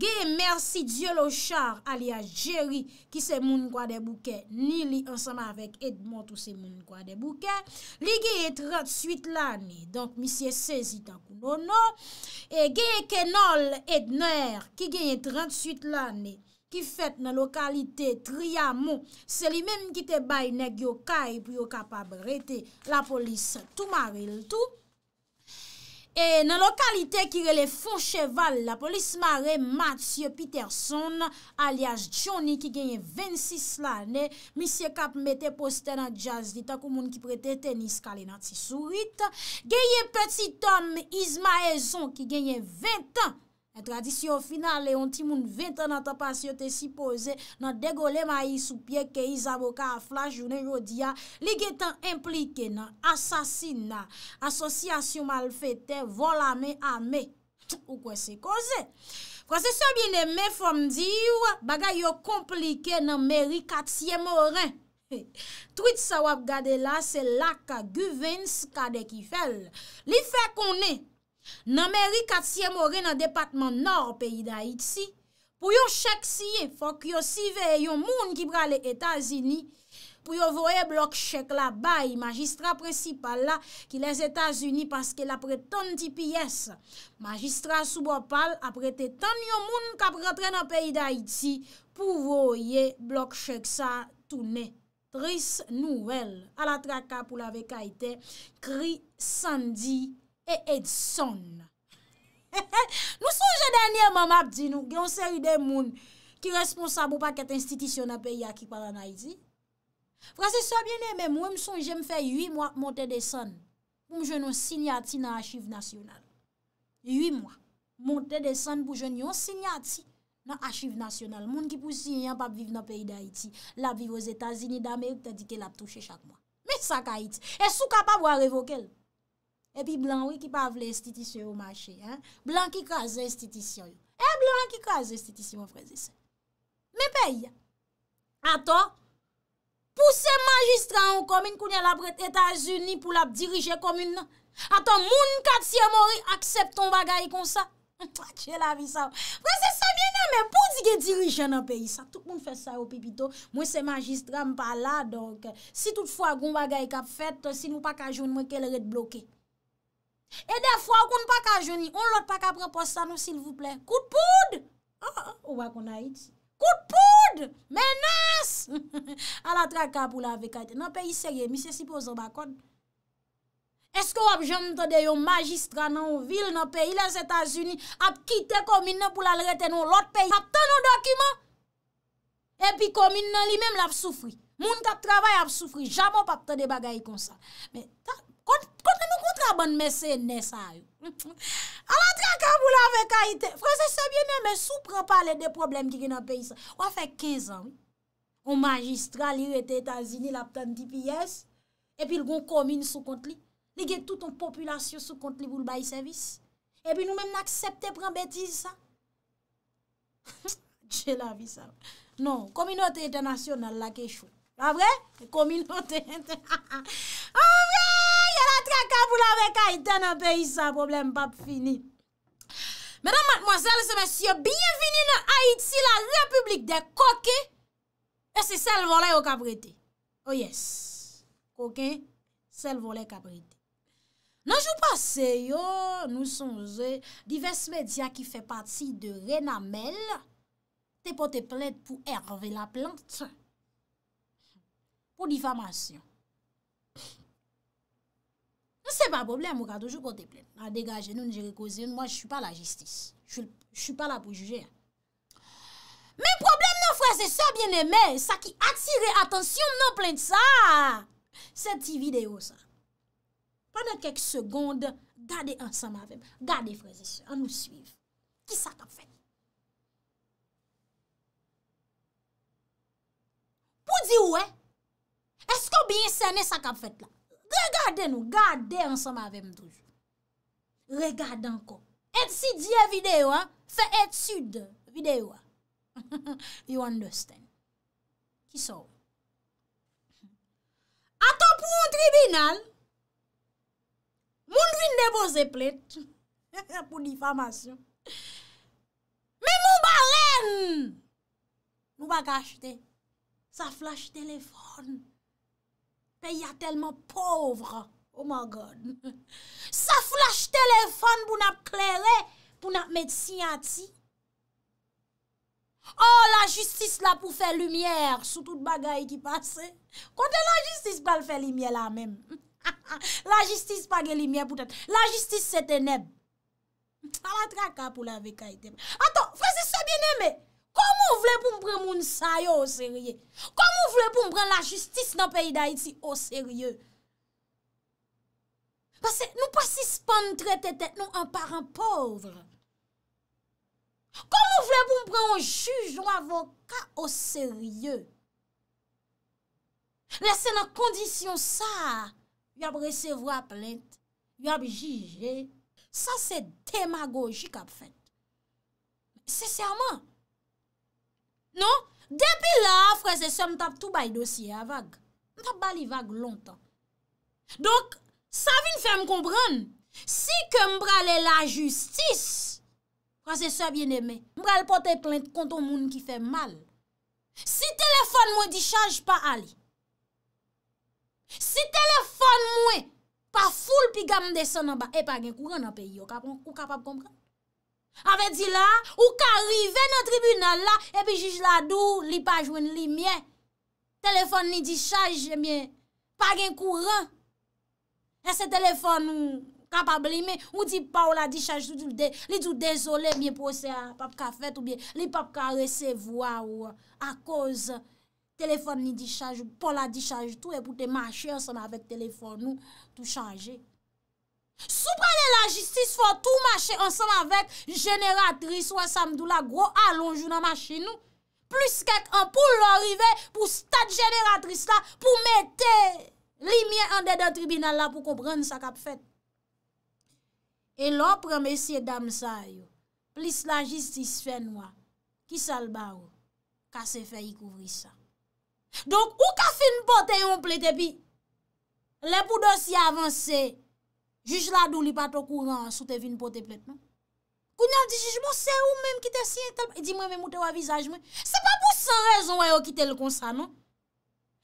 gen merci diyo lo char alia Jerry, ki se moun gwa de bouke, nili ansama avèk Edmond ou se moun gwa de bouke li gen 38 lane donk misye 16 itakou bono e gen kenol Edner, ki gen 38 suite la ne, ki fet nan lokalite triyamo, se li mem ki te bay neg yo kay pou yo kapab rete, la polis tou mare l'tou. E nan lokalite ki re le fon cheval, la polis mare Matthew Peterson alias Johnny ki genye 26 la ne, misye kap mette poste nan jazz vita kou moun ki prete tenis kale nati surit. Genye petit om Isma Ezon ki genye 20 an Tradisyon final e ontimoun 20 an nan tapasyon te sipoze nan degole mayi soupie ke iz avoka afla jounen rodia li getan implike nan asasin nan asosyasyon malfete volame ame. Ou kwen se koze? Kwen se so bieneme fom diyo bagay yo komplike nan meri katsye moran. Twit sa wap gade la se laka guven skade ki fel. Li fe konen? Nan meri katsye more nan depatman nor peyi da iti, pou yo chek siye, fok yo sive yon moun ki bra le Etasini, pou yo voye blok chek la bay, magistra presi pal la ki les Etasini, paske la pre ton di piyes. Magistra soubo pal aprete ton yon moun ka pre tre nan peyi da iti pou voye blok chek sa toune. Tris nouvel, ala traka pou la vekaiten, kri sandi. E Edson. Nou sonje denye mamap di nou, gen yon seri de moun ki responsabou pa ket institisyon na peyi aki paranayzi. Frase sobyen e, mwen m sonje m fe yui mwa monte de san pou m jen yon signati nan achiv nasyonal. Yui mwa monte de san pou jen yon signati nan achiv nasyonal. Moun ki pou signan pa viv na peyi da iti. La viv o Zetazini dame yon te di ke lap touche chak mwa. Me sa ka iti. E sou kapap ware vokel. Epi blan wè ki pa vle estitisyon ou mache. Blan ki kaze estitisyon. Eh, blan ki kaze estitisyon, mwen freze se. Mwen peyi. Ato, pou se magistran ou komine kounye la bret Etasuni pou la dirije komine nan. Ato, moun katye mori aksepton bagay kon sa. Ate, jè la vi sa. Freze se, mwen amè, pou di ge dirije nan peyi sa. Tout moun fè sa yo pipito. Mwen se magistran mpa la, donkè. Si tout fwa goun bagay kap fèt, si nou pa kajoun mwen ke lèret blokè. E defwa wakoun pa ka jouni, on lout pa ka prepo san nou silvouple. Kout poud! A, a, a, wakoun a iti. Kout poud! Menas! A la traka pou la vekate. Nan peyi serye, mi se sipo zan bakon. Eske wap joun te de yon magistra nan ou vil nan peyi la Zetasuni ap kite komine pou la lrete nou lout peyi. Aptan nou dokumen! Epi komine nan li menm la ap soufri. Moun ta travay ap soufri. Jamop ap te de bagay kon sa. Men tat! Kote nou kontra ban mese nè sa yo. A la tra kabou la fe kaitè. Fransè se bienè, mè sou pran pale de problem ki gen a peyi sa. Ou a fe 15 an, ou magistrali rete Etan Zini la pten 10 piyes, epi l goun komine sou kont li. L gen tout an populasyon sou kont li bou l bayi servis. Epi nou men aksepte pran betize sa. Dje la vi sa. Non, kominote etanasyon nan la kechou. La vre? Kominote etanasyon. Ha! Ya la trakabou la vek Aitè nan peyi sa problem pap fini Menan matmozèl se mèsyè Bienveni nan Aitè la republik de koke E se sel volè yo kabrete Oh yes Koke Sel volè kabrete Nanjou pasè yo Nou son zè Divers medya ki fè pati de renamel Te potè plèd pou herve la plant Po difamasyon Nou se pa problem, mou ka toujou kon te plem. A degaje nou, nou je rekoze nou. Non, moi, chou pa la jistis. Chou pa la pou juje. Men problem nou, frase se, bien eme. Sa ki atire, atensyon nou, plem sa. Se ti video sa. Pendan kek segonde, gade ansan ma vem. Gade, frase se, an nou suive. Ki sa kap fet? Pou di ou, eh? Esko biye se ne sa kap fet la? Regarde nou, gade ansama avem toujou. Regarde ankon. Et si diye videyo an, fe etude videyo an. You understand. Ki sou? Ato pou yon tribunal, moun vin debo ze plet, pou difamasyon. Me mou balen, mou bagajte, sa flash telefon. Pe y a telman povre, oh my God, sa flash telefon pou nap klele, pou nap met siyati. Oh la justice la pou fe lumiè, sou tout bagay ki pase, kote la justice pou al fe lumiè la mèm. La justice pa ge lumiè pou tè, la justice se tè neb. A la traka pou la vekay tem. Aton, fwese se bienemè. moun vle pou mpren moun sa yo o serye? Kwa moun vle pou mpren la justis nan peyi da iti o serye? Pase nou pasis pan trete tet nou an paran povre. Kwa moun vle pou mpren an juj ou avoka o serye? Lese nan kondisyon sa, yab resevwa plente, yab jije, sa se demagogik ap fèt. Seseyman, Non, depi la, frasesor, m tap tou bay dosye avag. M tap bali vag lontan. Donk, sa vin fèm kompran, si ke m bralè la justis, frasesor, vien emè, m bralè potè plente konton moun ki fè mal. Si telefon mwen di chanj pa ali, si telefon mwen pa foul pi gam de sonan ba epa gen kouren an peyi, ou kapap kompran? Ave di la, ou ka rive nan tribunal la, e pi juj la dou, li pa jwen li mye. Telefon ni di chanje, mye, pa gen kou ran. E se telefon nou kapabli, mye, ou di pa ou la di chanje, li tou dezole, mye pose a pap ka fet, ou mye, li pap ka resevwa ou a koz. Telefon ni di chanje, pou la di chanje tou, e pou te mache ansanme avek telefon nou, tou chanje. Sou prele la jistis fò tou mache ansan avèk jeneratris wè samdou la gro alonjou nan mache nou plus kèk an pou lò rive pou stat jeneratris la pou mette li miè an de de tribunal la pou kòpren sa kap fèt. E lò preme siye dam sa yo plis la jistis fè noua ki salba yo ka se fè yi kouvri sa. Donk ou ka fin pote yon ple te pi le pou dos y avansè Juge la dou li pato kou ran sou te vin pou te plet, non? Kounel di juge, bon, se ou men kite si en tel? E di men men mouten wavizaj men. Se pa pou sen rezon wè yo kite l kon sa, non?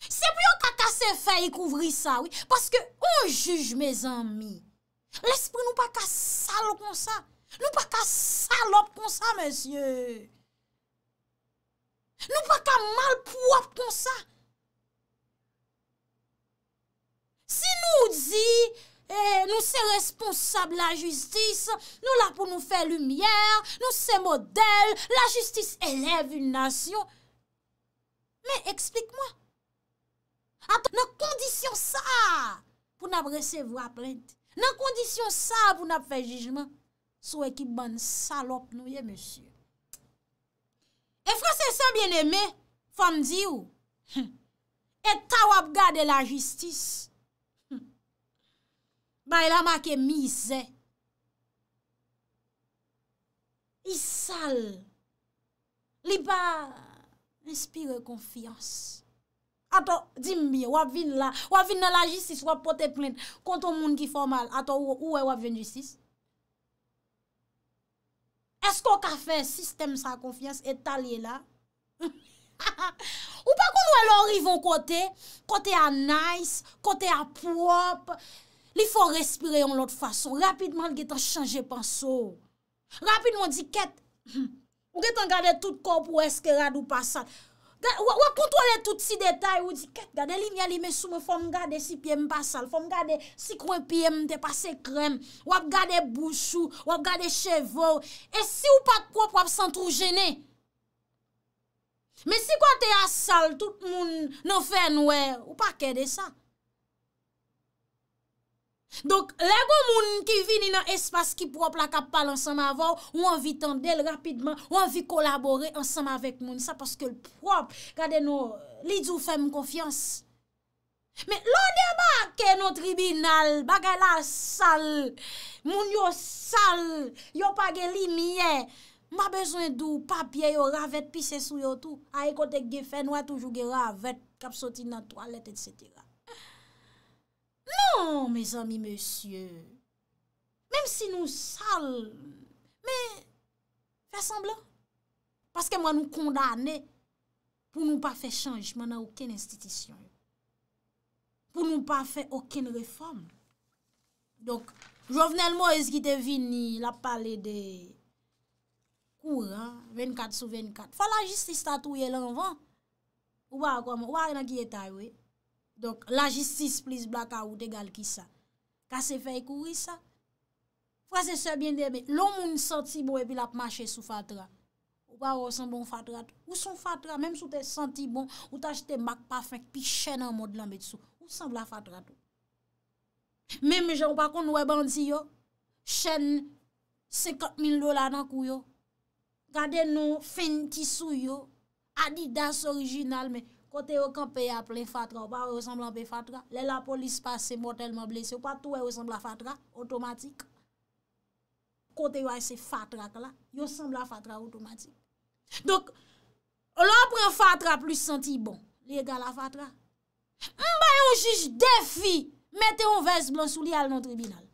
Se pou yon kaka se fè yi kouvri sa, oui. Paske, on juge, mes ami. L'esprit nou pa ka sal kon sa. Nou pa ka salop kon sa, men sye. Nou pa ka malpou ap kon sa. Si nou di... E, nou se responsab la justis, nou la pou nou fe lumièr, nou se model, la justis elèv yon nasyon. Men, eksplik mwen. Nan kondisyon sa pou nou ap resev wap rent, nan kondisyon sa pou nou ap fe jijman, sou e ki ban salop nou ye, mesye. E franse se bien eme, fan di ou, et ta wap gade la justis. Ba e la ma ke mi zè. I sal. Li ba respire konfians. Ato, di mi, wap vin la. Wap vin la la jistis, wap pote plen. Konton moun ki formal, ato, ou e wap vin jistis? Esko ka fe sistem sa konfians etalye la? Ou pa kon wè lor rivon kote? Kote a nice, kote a prop, li fò respire yon lot fason, rapidman gè tan chanje panso, rapidman di ket, ou gè tan gade tout kop ou eske rad ou pasal, wò kontwole tout si detay, ou di ket gade, li mè sou mè fòm gade si pièm pasal, fòm gade si kwen pièm te pase krem, wò gade bouchou, wò gade chevor, e si ou pa kop wò san trou jene, me si kwa te asal, tout moun nan fè nouè, ou pa kède sak, Donk, lego moun ki vini nan espas ki prop la kap pal ansanm avor, wan vi tendel rapidman, wan vi kolaborer ansanm avek moun. Sa paske l'prop, gade nou, li djou fèm konfians. Me, londe ba ke nou tribinal, bagay la sal, moun yo sal, yo page li miye, ma bezwen dou papye yo ravet pisè sou yo tou, a yi e kote ge fè, nou a toujou ge ravet, kap soti nan toalet et setira. Non, mes ami, monsieur. Mem si nou sal, me fè asamblan. Paske mwen nou kondane, pou nou pa fè chanj, mwen nan ouken institisyon. Pou nou pa fè ouken reform. Donk, jòvenel mo eski te vini, la pale de kour, hein, 24 sou 24. Fala jist li statou ye lanvan, ouwa akwa mwen, ouwa genan ki etay wey. Donk la jistis plis blaka ou te gal ki sa. Ka se faye kouri sa. Frase se bien debe, loun moun santi bo e pi la p'mache sou fatra. Ou pa ou oh, san bon fatra tou. Ou san fatra, menm sou te santi bon, ou ta jete mak pafek, pi chen an mod la met sou. Ou san bla fatra tou. Menm jen wakon nou e bandzi yo, chen 50.000 dola nan kou yo. Gade nou fen tisu yo, adidas orijinal menm. Kote yo kanpe ya plen fatra ou pa, yo semblan pe fatra. Le la polis pase mortalman blese ou pa, tou yo e semblan fatra, otomatik. Kote yo a ese fatra ke la, yo semblan fatra otomatik. Dok, lò apren fatra plus senti bon, li egal la fatra. Mba yon juj defi, mette yon ves blan sou li al non tribinal.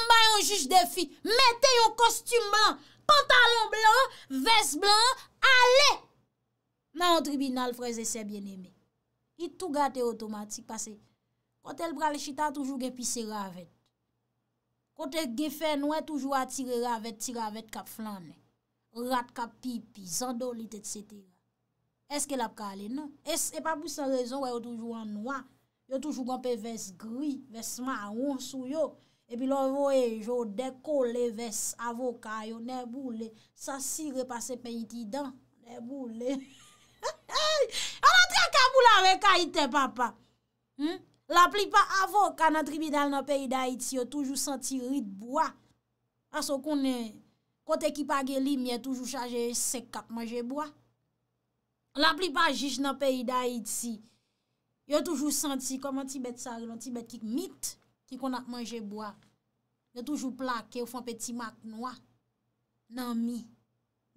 Mba yon juj defi, mette yon kostum blan, pantalon blan, ves blan, ale! Nan an tribunal freze se bien eme. Ki tou gate otomatik pase. Kote el brale chita toujou gen pise ravet. Kote gen fe nouen toujou atire ravet, tiravet kap flan. Rat kap pipi, zando lit et sete. Eske la p kalen nou. E pa pou sa rezon wè yo toujou eh, anouan. Yo toujou gompe ves gri, vesman anouan sou yo. E pi lor voe yo deko le ves avoka yo nebou le. Sa si repase pen iti dan, nebou le. An an ti an ka mou la ve ka ite papa hmm? La plipa avok an an tribidal nan peyi da iti Yo toujou senti rit boa Aso konen kote ki pa geli Mye toujou chaje sek ap manje boa La plipa jish nan peyi da iti Yo toujou senti koman ti bet sa Yo toujou senti koman ti bet kik mit Ki konak manje boa Yo toujou plake ou fon peti mak noa Nan mi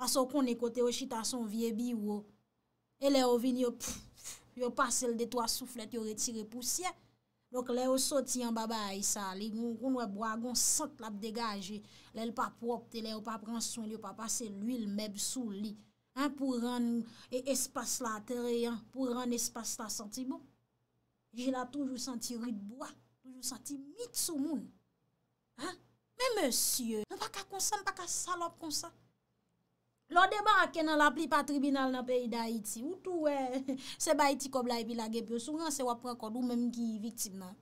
Aso konen kote ou chita son vie bi wo E le ou vin yo pasel de to a souflet yo retire poussye. Lè ou soti an baba a isa li, moun koun wè bwa, goun sat la bdegaje. Lè ou pa propte, lè ou pa pran sou, lè ou pa pase l'uil mèb sou li. An pou ran espas la atere, an pou ran espas la santi bon. Je la toujou santi rude bwa, toujou santi mitsou moun. Mè monsye, mwen pa ka konsan, mwen pa ka salop konsan. Lò deman akè nan la pli pa tribunal nan peyi da iti. Woutou wè, se ba iti kob la epi la gebyo, souman se wè prekod wè mèm ki yi viktime nan.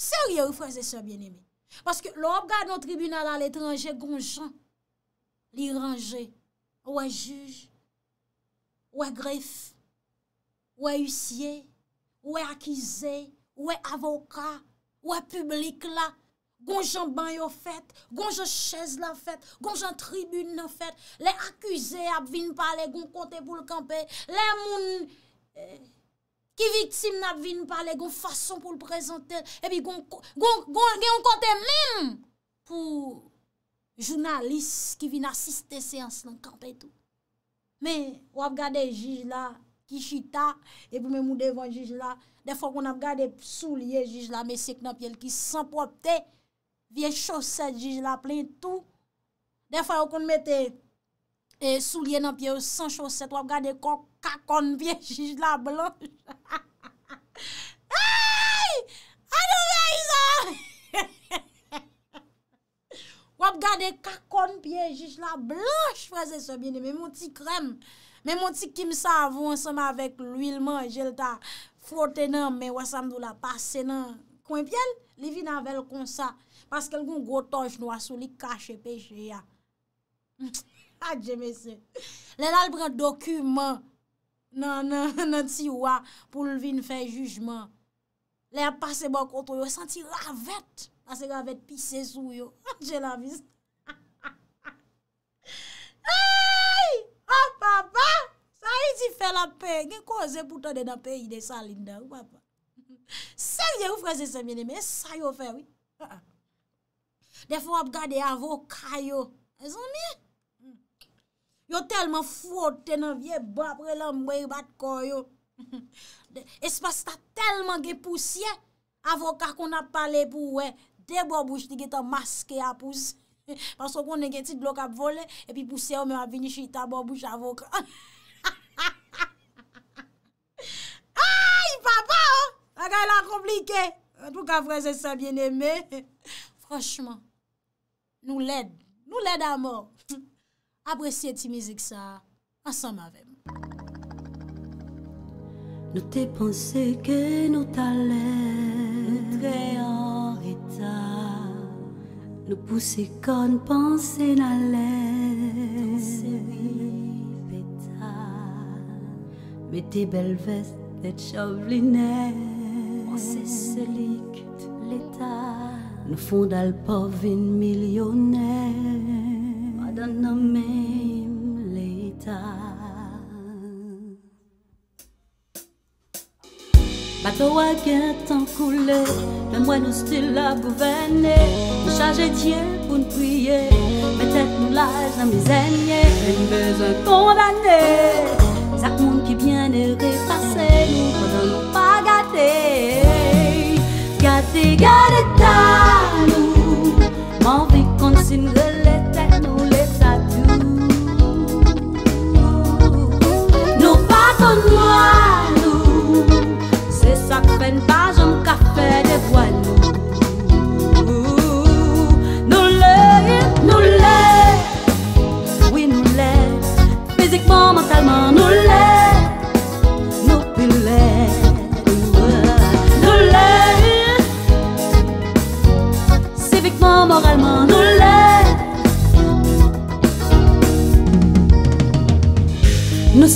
Seriè wè fwè se sè bienemè. Paske lò wè gade nan tribunal al etranjè gonjan, li ranjè, wè juj, wè gref, wè usye, wè akize, wè avoka, wè publik la. Gon jan banyo fèt, gon jan chèze la fèt, Gon jan tribune la fèt, Le akuse ap vin pale, gon kote pou l'kampè, Le moun ki eh, vitim na vin pale, Gon fason pou l'prezente, Ebi gon gen yon kote mèm pou jounalist ki vin asiste seans nan kampè tou. Men, wap gade jiz la, Ki chita, epi mè mou devan jiz la, De fò kon ap gade sou liye jiz la, Mè se knap yel ki san pote, Vye choset jij la plen tou. Defwa ou kon mette eh, sou liye nan piye ou san choset wap gade kok kakon piye jij la blonj. Hey! Anou vey sa! Wap gade kakon piye jij la blonj. Frase se bine. Me mouti krem. Me mouti kim sa avon seman vek l'uilman jelta. Fote nan me wasam do la pase nan. Kwenpye, livi nan vel kon sa. Paskel goun goutonj nou asou li kache peche ya. Adje mese. Le lal bren dokumen nan ti wak pou lvin fe jujman. Le ap pase bon kontou yo, santi ravet. Asi ravet pis se sou yo. Adje la mis. Ay! Ha papa! Sa yi ti fe la pe. Nge koze pou tade na pe yi de sa linda. Serye ou fraze se mene, me sa yo fe wik. Ha ha. defo ap gade avokay yo. E zon mi? Yo telman fote nan vie babre lan mwey bat koy yo. E sepas ta telman ge pousye avokay kon ap pale pou wey. De babouche di ge ta maske apous. Paso kon ne ge tit blok ap vole epi pousye yo men ap vini chita babouche avokay. Ay papa! A gaya la komplike. Tou ka freze sa bieneme. Franchman, Nou lèd, nou lèd amò Abre si eti mizik sa Asan mavem Nou te panse ke nou talè Nou tre an rita Nou pouse kon panse nalè Ton serif wi eta Meti bel vest et chavline Pansè selik tout l'eta Le fond d'al povin millionnaire Madonna même l'état Bateau a gain tant coulé Même moi nous style la gouverner Nous charger Dieu pour nous prier Mais tête nous l'âge dans mes aignes Et nous besoin condamner Chaque monde qui bien est repassé Nous prenons Sigaretano Mauvi con sin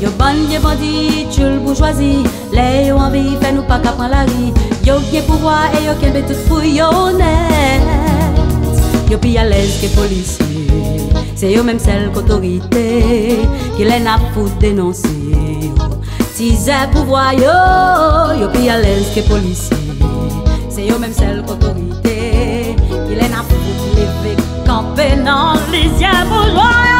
Yo bon, yo tu le bourgeoisie Les yo envie, fais nous pas qu'à prendre la vie Yo bien pouvoir et yo qu'elle tout fouille yo honnête Yo plus à l'aise que policier C'est yo même celle qu'autorité Qui l'a n'a foutu dénoncer Si c'est pouvoir yo Yo plus à l'aise que policier C'est yo même celle qu'autorité Qui l'a n'a foutu lever campé dans les yeux bourgeois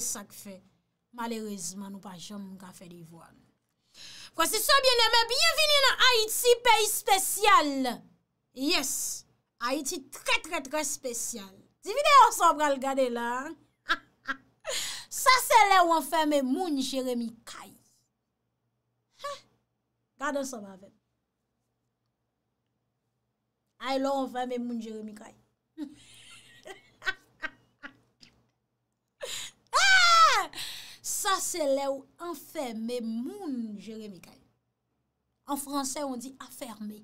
Sak fe, malereze man ou pa jom mga fe di vo an Kwa se so biene me, bienveni nan Haiti, peyi spesyal Yes, Haiti tre tre tre spesyal Di videyo ansan pral gade la Sa se le ou an fe men moun Jeremie Kaye Ha, gade son an ven A e lo ou an fe men moun Jeremie Kaye sa se le ou anferme moun Jeremie Kaye. An franse yon di aferme.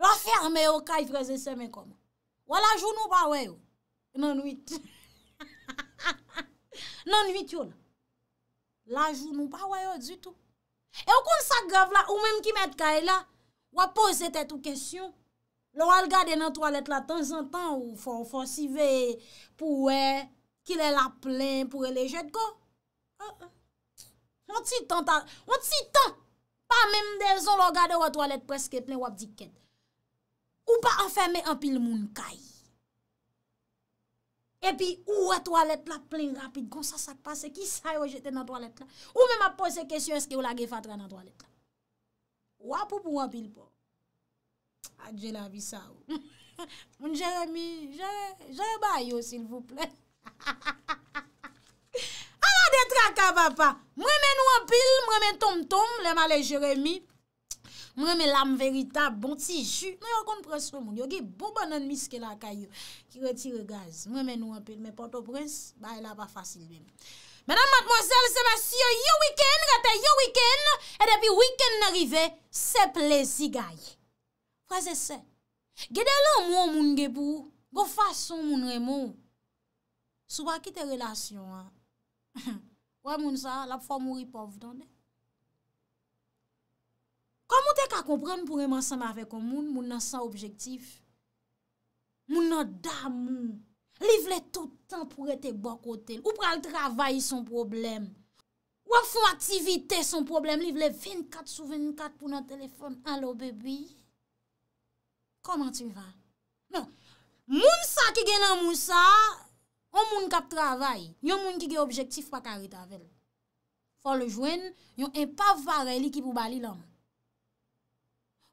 La aferme yo Kaye vreze semen koman. Wa la jounou ba weyo. Nan witi. Nan witi yon. La jounou oh, ba weyo du tout. E ou kon sa gov la, ou menm ki met Kaye la, wa pose se tet ou kesyon. Lo al gade nan toalet la tan zan tan, ou fon sive pou wey, ki lè euh, euh. la plèn pou lè lè jèt kon. An an. An ti tan tan. An ti tan. Pa mèm de zon lò gade wè toalèt preske plèn wap di kèdè. Ou pa an fèmè an pil moun kèy. E pi ou wè toalèt la plèn rapit kon. Sa sak pa se ki sa yo jètè nan toalèt la. Ou mèm ap pose kesyon eske ou la ge fatre nan toalèt la. Wap ou pou wap il po? Adjèl avisa ou. Moun Jeremie, jè bè yo sil pou plèn. A la detra ka vapa Mwen men ou an pil, mwen men tom tom Le male jeremie Mwen men lam verita, bon ti ju No yon kon pres pou moun Yogi bou bonan miske la kaya Ki retire gaz, mwen men ou an pil Men pote prins, ba la va fasil mou Mwenan matmozal se ma si yo Yo weekend, rate yo weekend Et depi weekend n'arive, se plezi gay Prese se Gede lan moun moun gebo Go fason moun remou Souwa ki te relasyon an. Wè moun sa, la pou fwa mouri pou vdande. Kwa moun te ka kompren pou reman seman vek kon moun, moun nan sa objektif. Moun nan dam moun. Livle toutan pou rete bokote. Ou pral travay son problem. Wè pou fwa aktivite son problem. Livle 24 sou 24 pou nan telefon. Alo bebi. Koman ti va? Non. Moun sa ki gen nan moun sa... On moun kap travay, yon moun ki ge objektif pa kare tavel. Fol jwen, yon en pa vare li ki pou bali lan moun.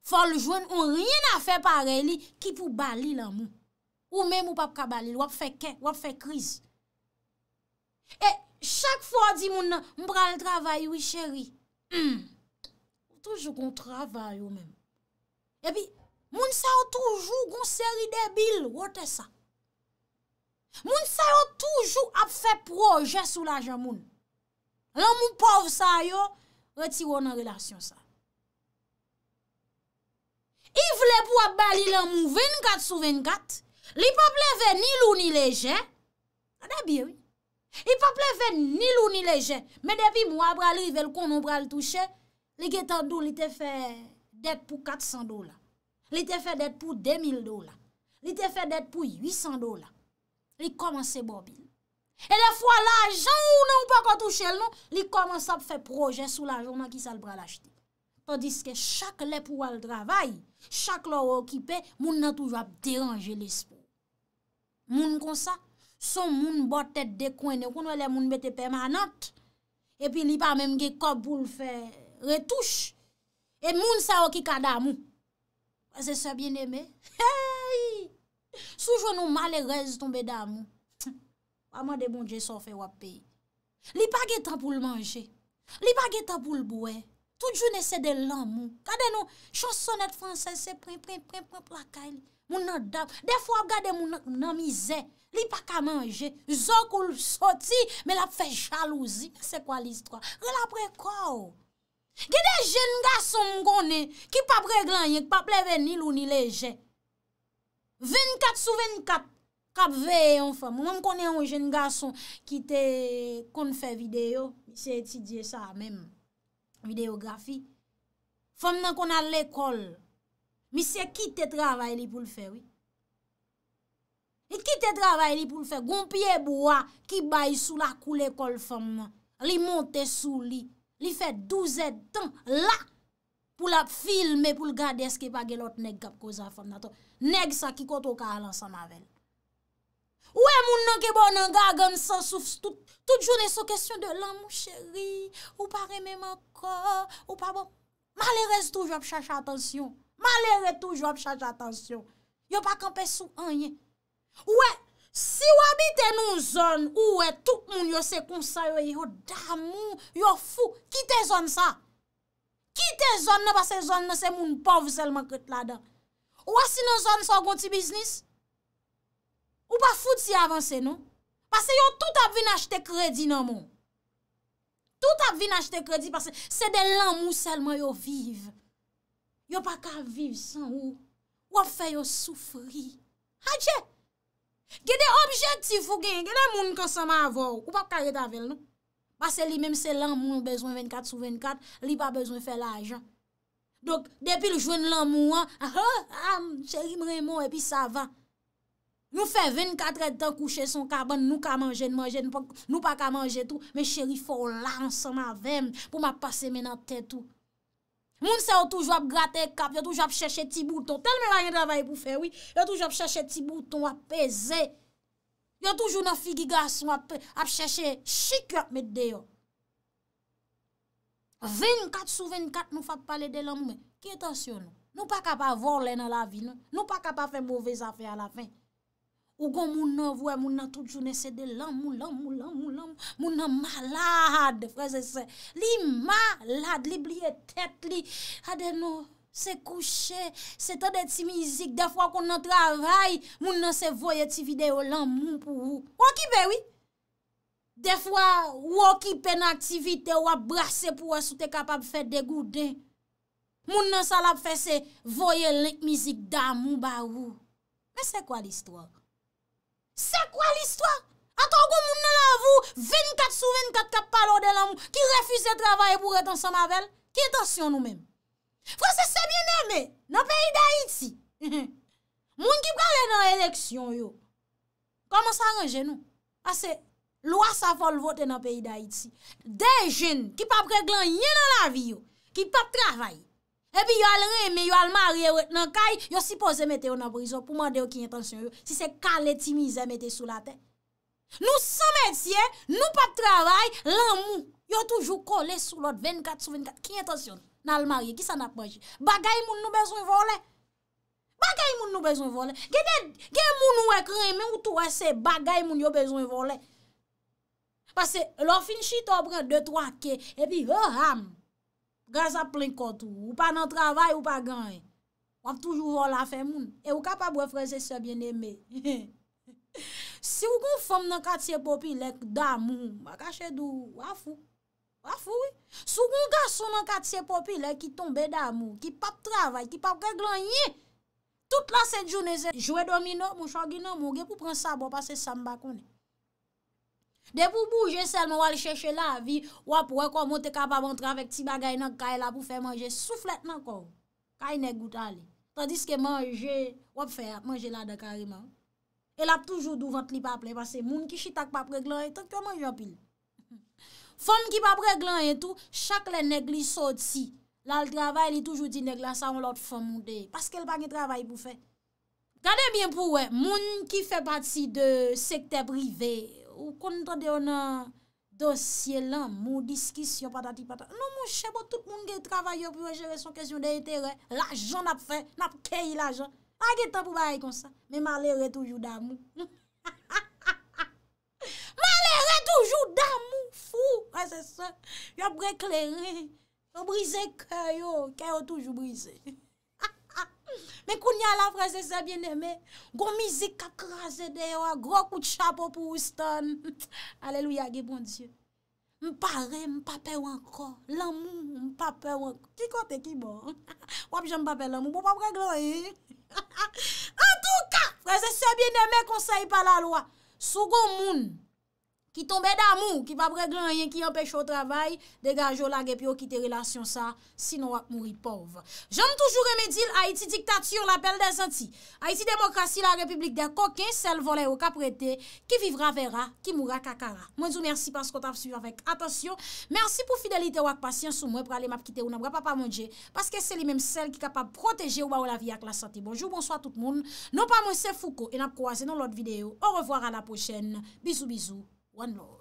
Fol jwen, yon riyen a fe pare li ki pou bali lan moun. Ou men moun pa pou kabali, wap fe kè, wap fe kriz. E chak fwa di moun nan, moun pral travay wè chèri. Hmm. Toujou kon travay ou men. E pi, moun sa ou toujou kon sèri debil, wote sa. Moun sa yo toujou ap fe proje sou la jan moun. Lan moun pov sa yo, reti wou nan relasyon sa. I vle pou ap bali lan moun 24 sou 24, li pa pleve ni lou ni leje, a debi, oui. Li pa pleve ni lou ni leje, me debi mou ap bralive l konon bral touche, li getan dou li te fe det pou 400 dola. Li te fe det pou 2000 dola. Li te fe det pou 800 dola. Li koman se bopin. E defwa la jan ou nan ou pa kwa touche el nan, li koman sa pfe proje sou la jan an ki sal pralachdi. Todiske chak le pou al travay, chak lo wokipe, moun nan toujwa pteranje l'espo. Moun konsa, son moun botet dekwen, ne konwe le moun bete permanant, e pi li pa menm ge kop pou l'fe retouche, e moun sa woki kada moun. Ase sa bien eme, he yi, Soujou nou male rezi ton beda moun Amade moun dje sofe wap pe Li pa ge tan pou l manje Li pa ge tan pou l boue Tout joun e sede lan moun Kade nou chansonet franse se pre pre pre pre Moun nan dam Defwa gade moun nan mize Li pa ka manje Zok ou soti Me la fe chalouzi Se kwa listwa Gede jen nga son moun kone Ki pap reglan yon Ki pap leve ni lou ni leje 24 sou 24 kap veye yon fèm. Mwen konen yon jen gason ki te kon fè video. Se etidye sa mèm videografi. Fèm nan kon al l'ekol. Mi se kite travay li pou l'fè wè. Ni e kite travay li pou l'fè. Gompye bwa ki bay sou la koul ekol fèm nan. Li monte sou li. Li fè 12 etan la pou la filme pou l'gadez ki pa gelot nek kap koza fèm nan ton. Neg sa ki koto ka alan sa mavel. Ouè moun nan kebon nan gagan san souf tout jounen so kestyon de lan mou chéri, ou pare men man ko, ou pa bon. Ma le re toujou ap chacha atensyon. Ma le re toujou ap chacha atensyon. Yo pa kampe sou anye. Ouè, si wabite nou zon, ouè, tout moun yo se konsa yo yo damou, yo fou. Ki te zon sa? Ki te zon nan pa se zon nan se moun pov zelman kret la dan. Ou asin an zon sa ou gonti biznis? Ou pa foud si avanse nou? Pase yo tout ap vin achete kredi nan moun. Tout ap vin achete kredi parce se de lan moun selman yo vive. Yo pa ka vive san ou. Ou ap fe yo soufri. Hadje! Gede objektif fougen, gede moun konsama avon. Ou pa kajet avel nou? Pase li menm se lan moun bezwen 24 sou 24, li pa bezwen fe la ajan. Dok, depi l jouen lan moun an, chèri mre moun epi savan. Nou fè 24 etan kouche son kaban, nou ka manje, nou pa ka manje tout, men chèri fò la ansan ma ven, pou ma pase men an tè tout. Moun se yo toujwa ap gratè kap, yo toujwa ap chèche ti bouton, tel men la yon travay pou fè, yo toujwa ap chèche ti bouton ap pè zè. Yo toujwa nan figi gas, yo toujwa ap chèche chik yo ap mèdè yo. 24 sou 24 nou fak pale de lanmou men. Ki etansyon nou? Nou pa kapa vor lè nan la vi nou? Nou pa kapa fè mouvè zafè a la fè? Ou kon moun nan vwe, moun nan tout jounè se de lanmou, lanmou, lanmou, lanmou. Moun nan malade, freze se. Li malade, li bliye tèt li. A ah, den nou, se kouche, se tè de ti mizik. De fwa kon nan travay, moun nan se voye ti videyo lanmou pou ou. Ou an ki bè wè? De fwa, wò ki pen aktivite wò brase pou wò sou te kapap fè degou den. Moun nan salap fè se voye lèk mizik dam mou ba wou. Mè se kwa l'histoire? Se kwa l'histoire? A to wò moun nan la wou 24 sou 24 kap palo de la mou ki refuse travaye pou retan sa mabel? Ki etasyon nou mèm? Fransè se bienemè nan peyi da iti. Moun ki pralè nan eleksyon yo. Koman sa range nou? A se... Lwa sa fol vote nan peyi da iti. De jen, ki pap reglan yen nan la vi yo, ki pap travay, epi yo al reme, yo al marye, yo si pose mette yo nan brison, pou mande yo kin etansyon yo, si se kal etimize mette sou la ten. Nou sa metye, nou pap travay, lan mou, yo toujou kole sou lot, 24 sou 24, kin etansyon? Nan al marye, ki sa nap manji? Bagay moun nou bezon yon volen. Bagay moun nou bezon yon volen. Ge moun nou ek reme, ou tou wese bagay moun yo bezon yon volen. Pase, lò fin chitò brè, 2-3 ke, epi rò ham, gaz ap plen kotou, ou pa nan travay, ou pa ganye. Wap toujou wò la fe moun. E wou kapab wè freze sebyen eme. Si wou goun fòm nan katse popi lèk da moun, wakache dò, wafou, wafou wè. Si wou goun gasson nan katse popi lèk ki tombe da moun, ki pap travay, ki pap reglan yè, tout la set jounè zè. Jouè domino, mou chagina, mou gen pou pren sabon, pase samba konè. De pou bouje selman wale chèche la vi Wap wè kon montè ka pa montre avèk ti bagay nan kay la pou fè manje Souflet nan kon Kay ne gouta li Tandis ke manje wap fè ap manje la de karima El ap toujou dou vant li pa ap lè Pase moun ki chitak pa preglan e Tonk yo manje ap il Fonm ki pa preglan e tout Chak le negli sot si La l travay li toujou di neglan sa wan lot fonm ou de Paske l bagi travay pou fè Gade bien pou wè Moun ki fè pati de sekte privè Ou konta de yon uh, dosye lan, mou diskis yon patati patati. Non mou chebo, tout moun gen travay yo pou rejere son kesyon de ite re. L'ajon nap fe, nap keyi l'ajon. Ake tan pou baye kon sa. Men malere toujou damou. Malere toujou damou. Fou. Ase se. Yo brek lere. Yo brise kè yo. Kè yo toujou brise. Men koun ya la freze se bien eme Gon mizik kak raze de yo Gro kout chapo pou ouston Aleluya ge bon die Mpare mpapè wanko Lamu mpapè wanko Ki kote ki bo Wap jen mpapè lamu En tout ka Freze se bien eme konseyi pa la loa Sou goun moun ki tombe d'amou, ki pap reglen yon ki empèche ou travay, degaj ou lagèp yo ki te relasyon sa, sinon wak mouri pov. Jom toujou remedil Haiti diktatür l'apel de zanti. Haiti demokrasi la republik de kokè, sel volè ou kapretè, ki vivra vera, ki moura kakara. Mwen zou mersi paskou taf suiv avèk. Atensyon, mersi pou fidelite wak pasyen sou mwen pralè map ki te ou nabwè pa pa mounje, paske se li mèm sel ki kapab proteje ou ba ou la non vi ak la zanti. Bonjou, bonsoi tout moun. Non pa mwen se fou ko en ap k one law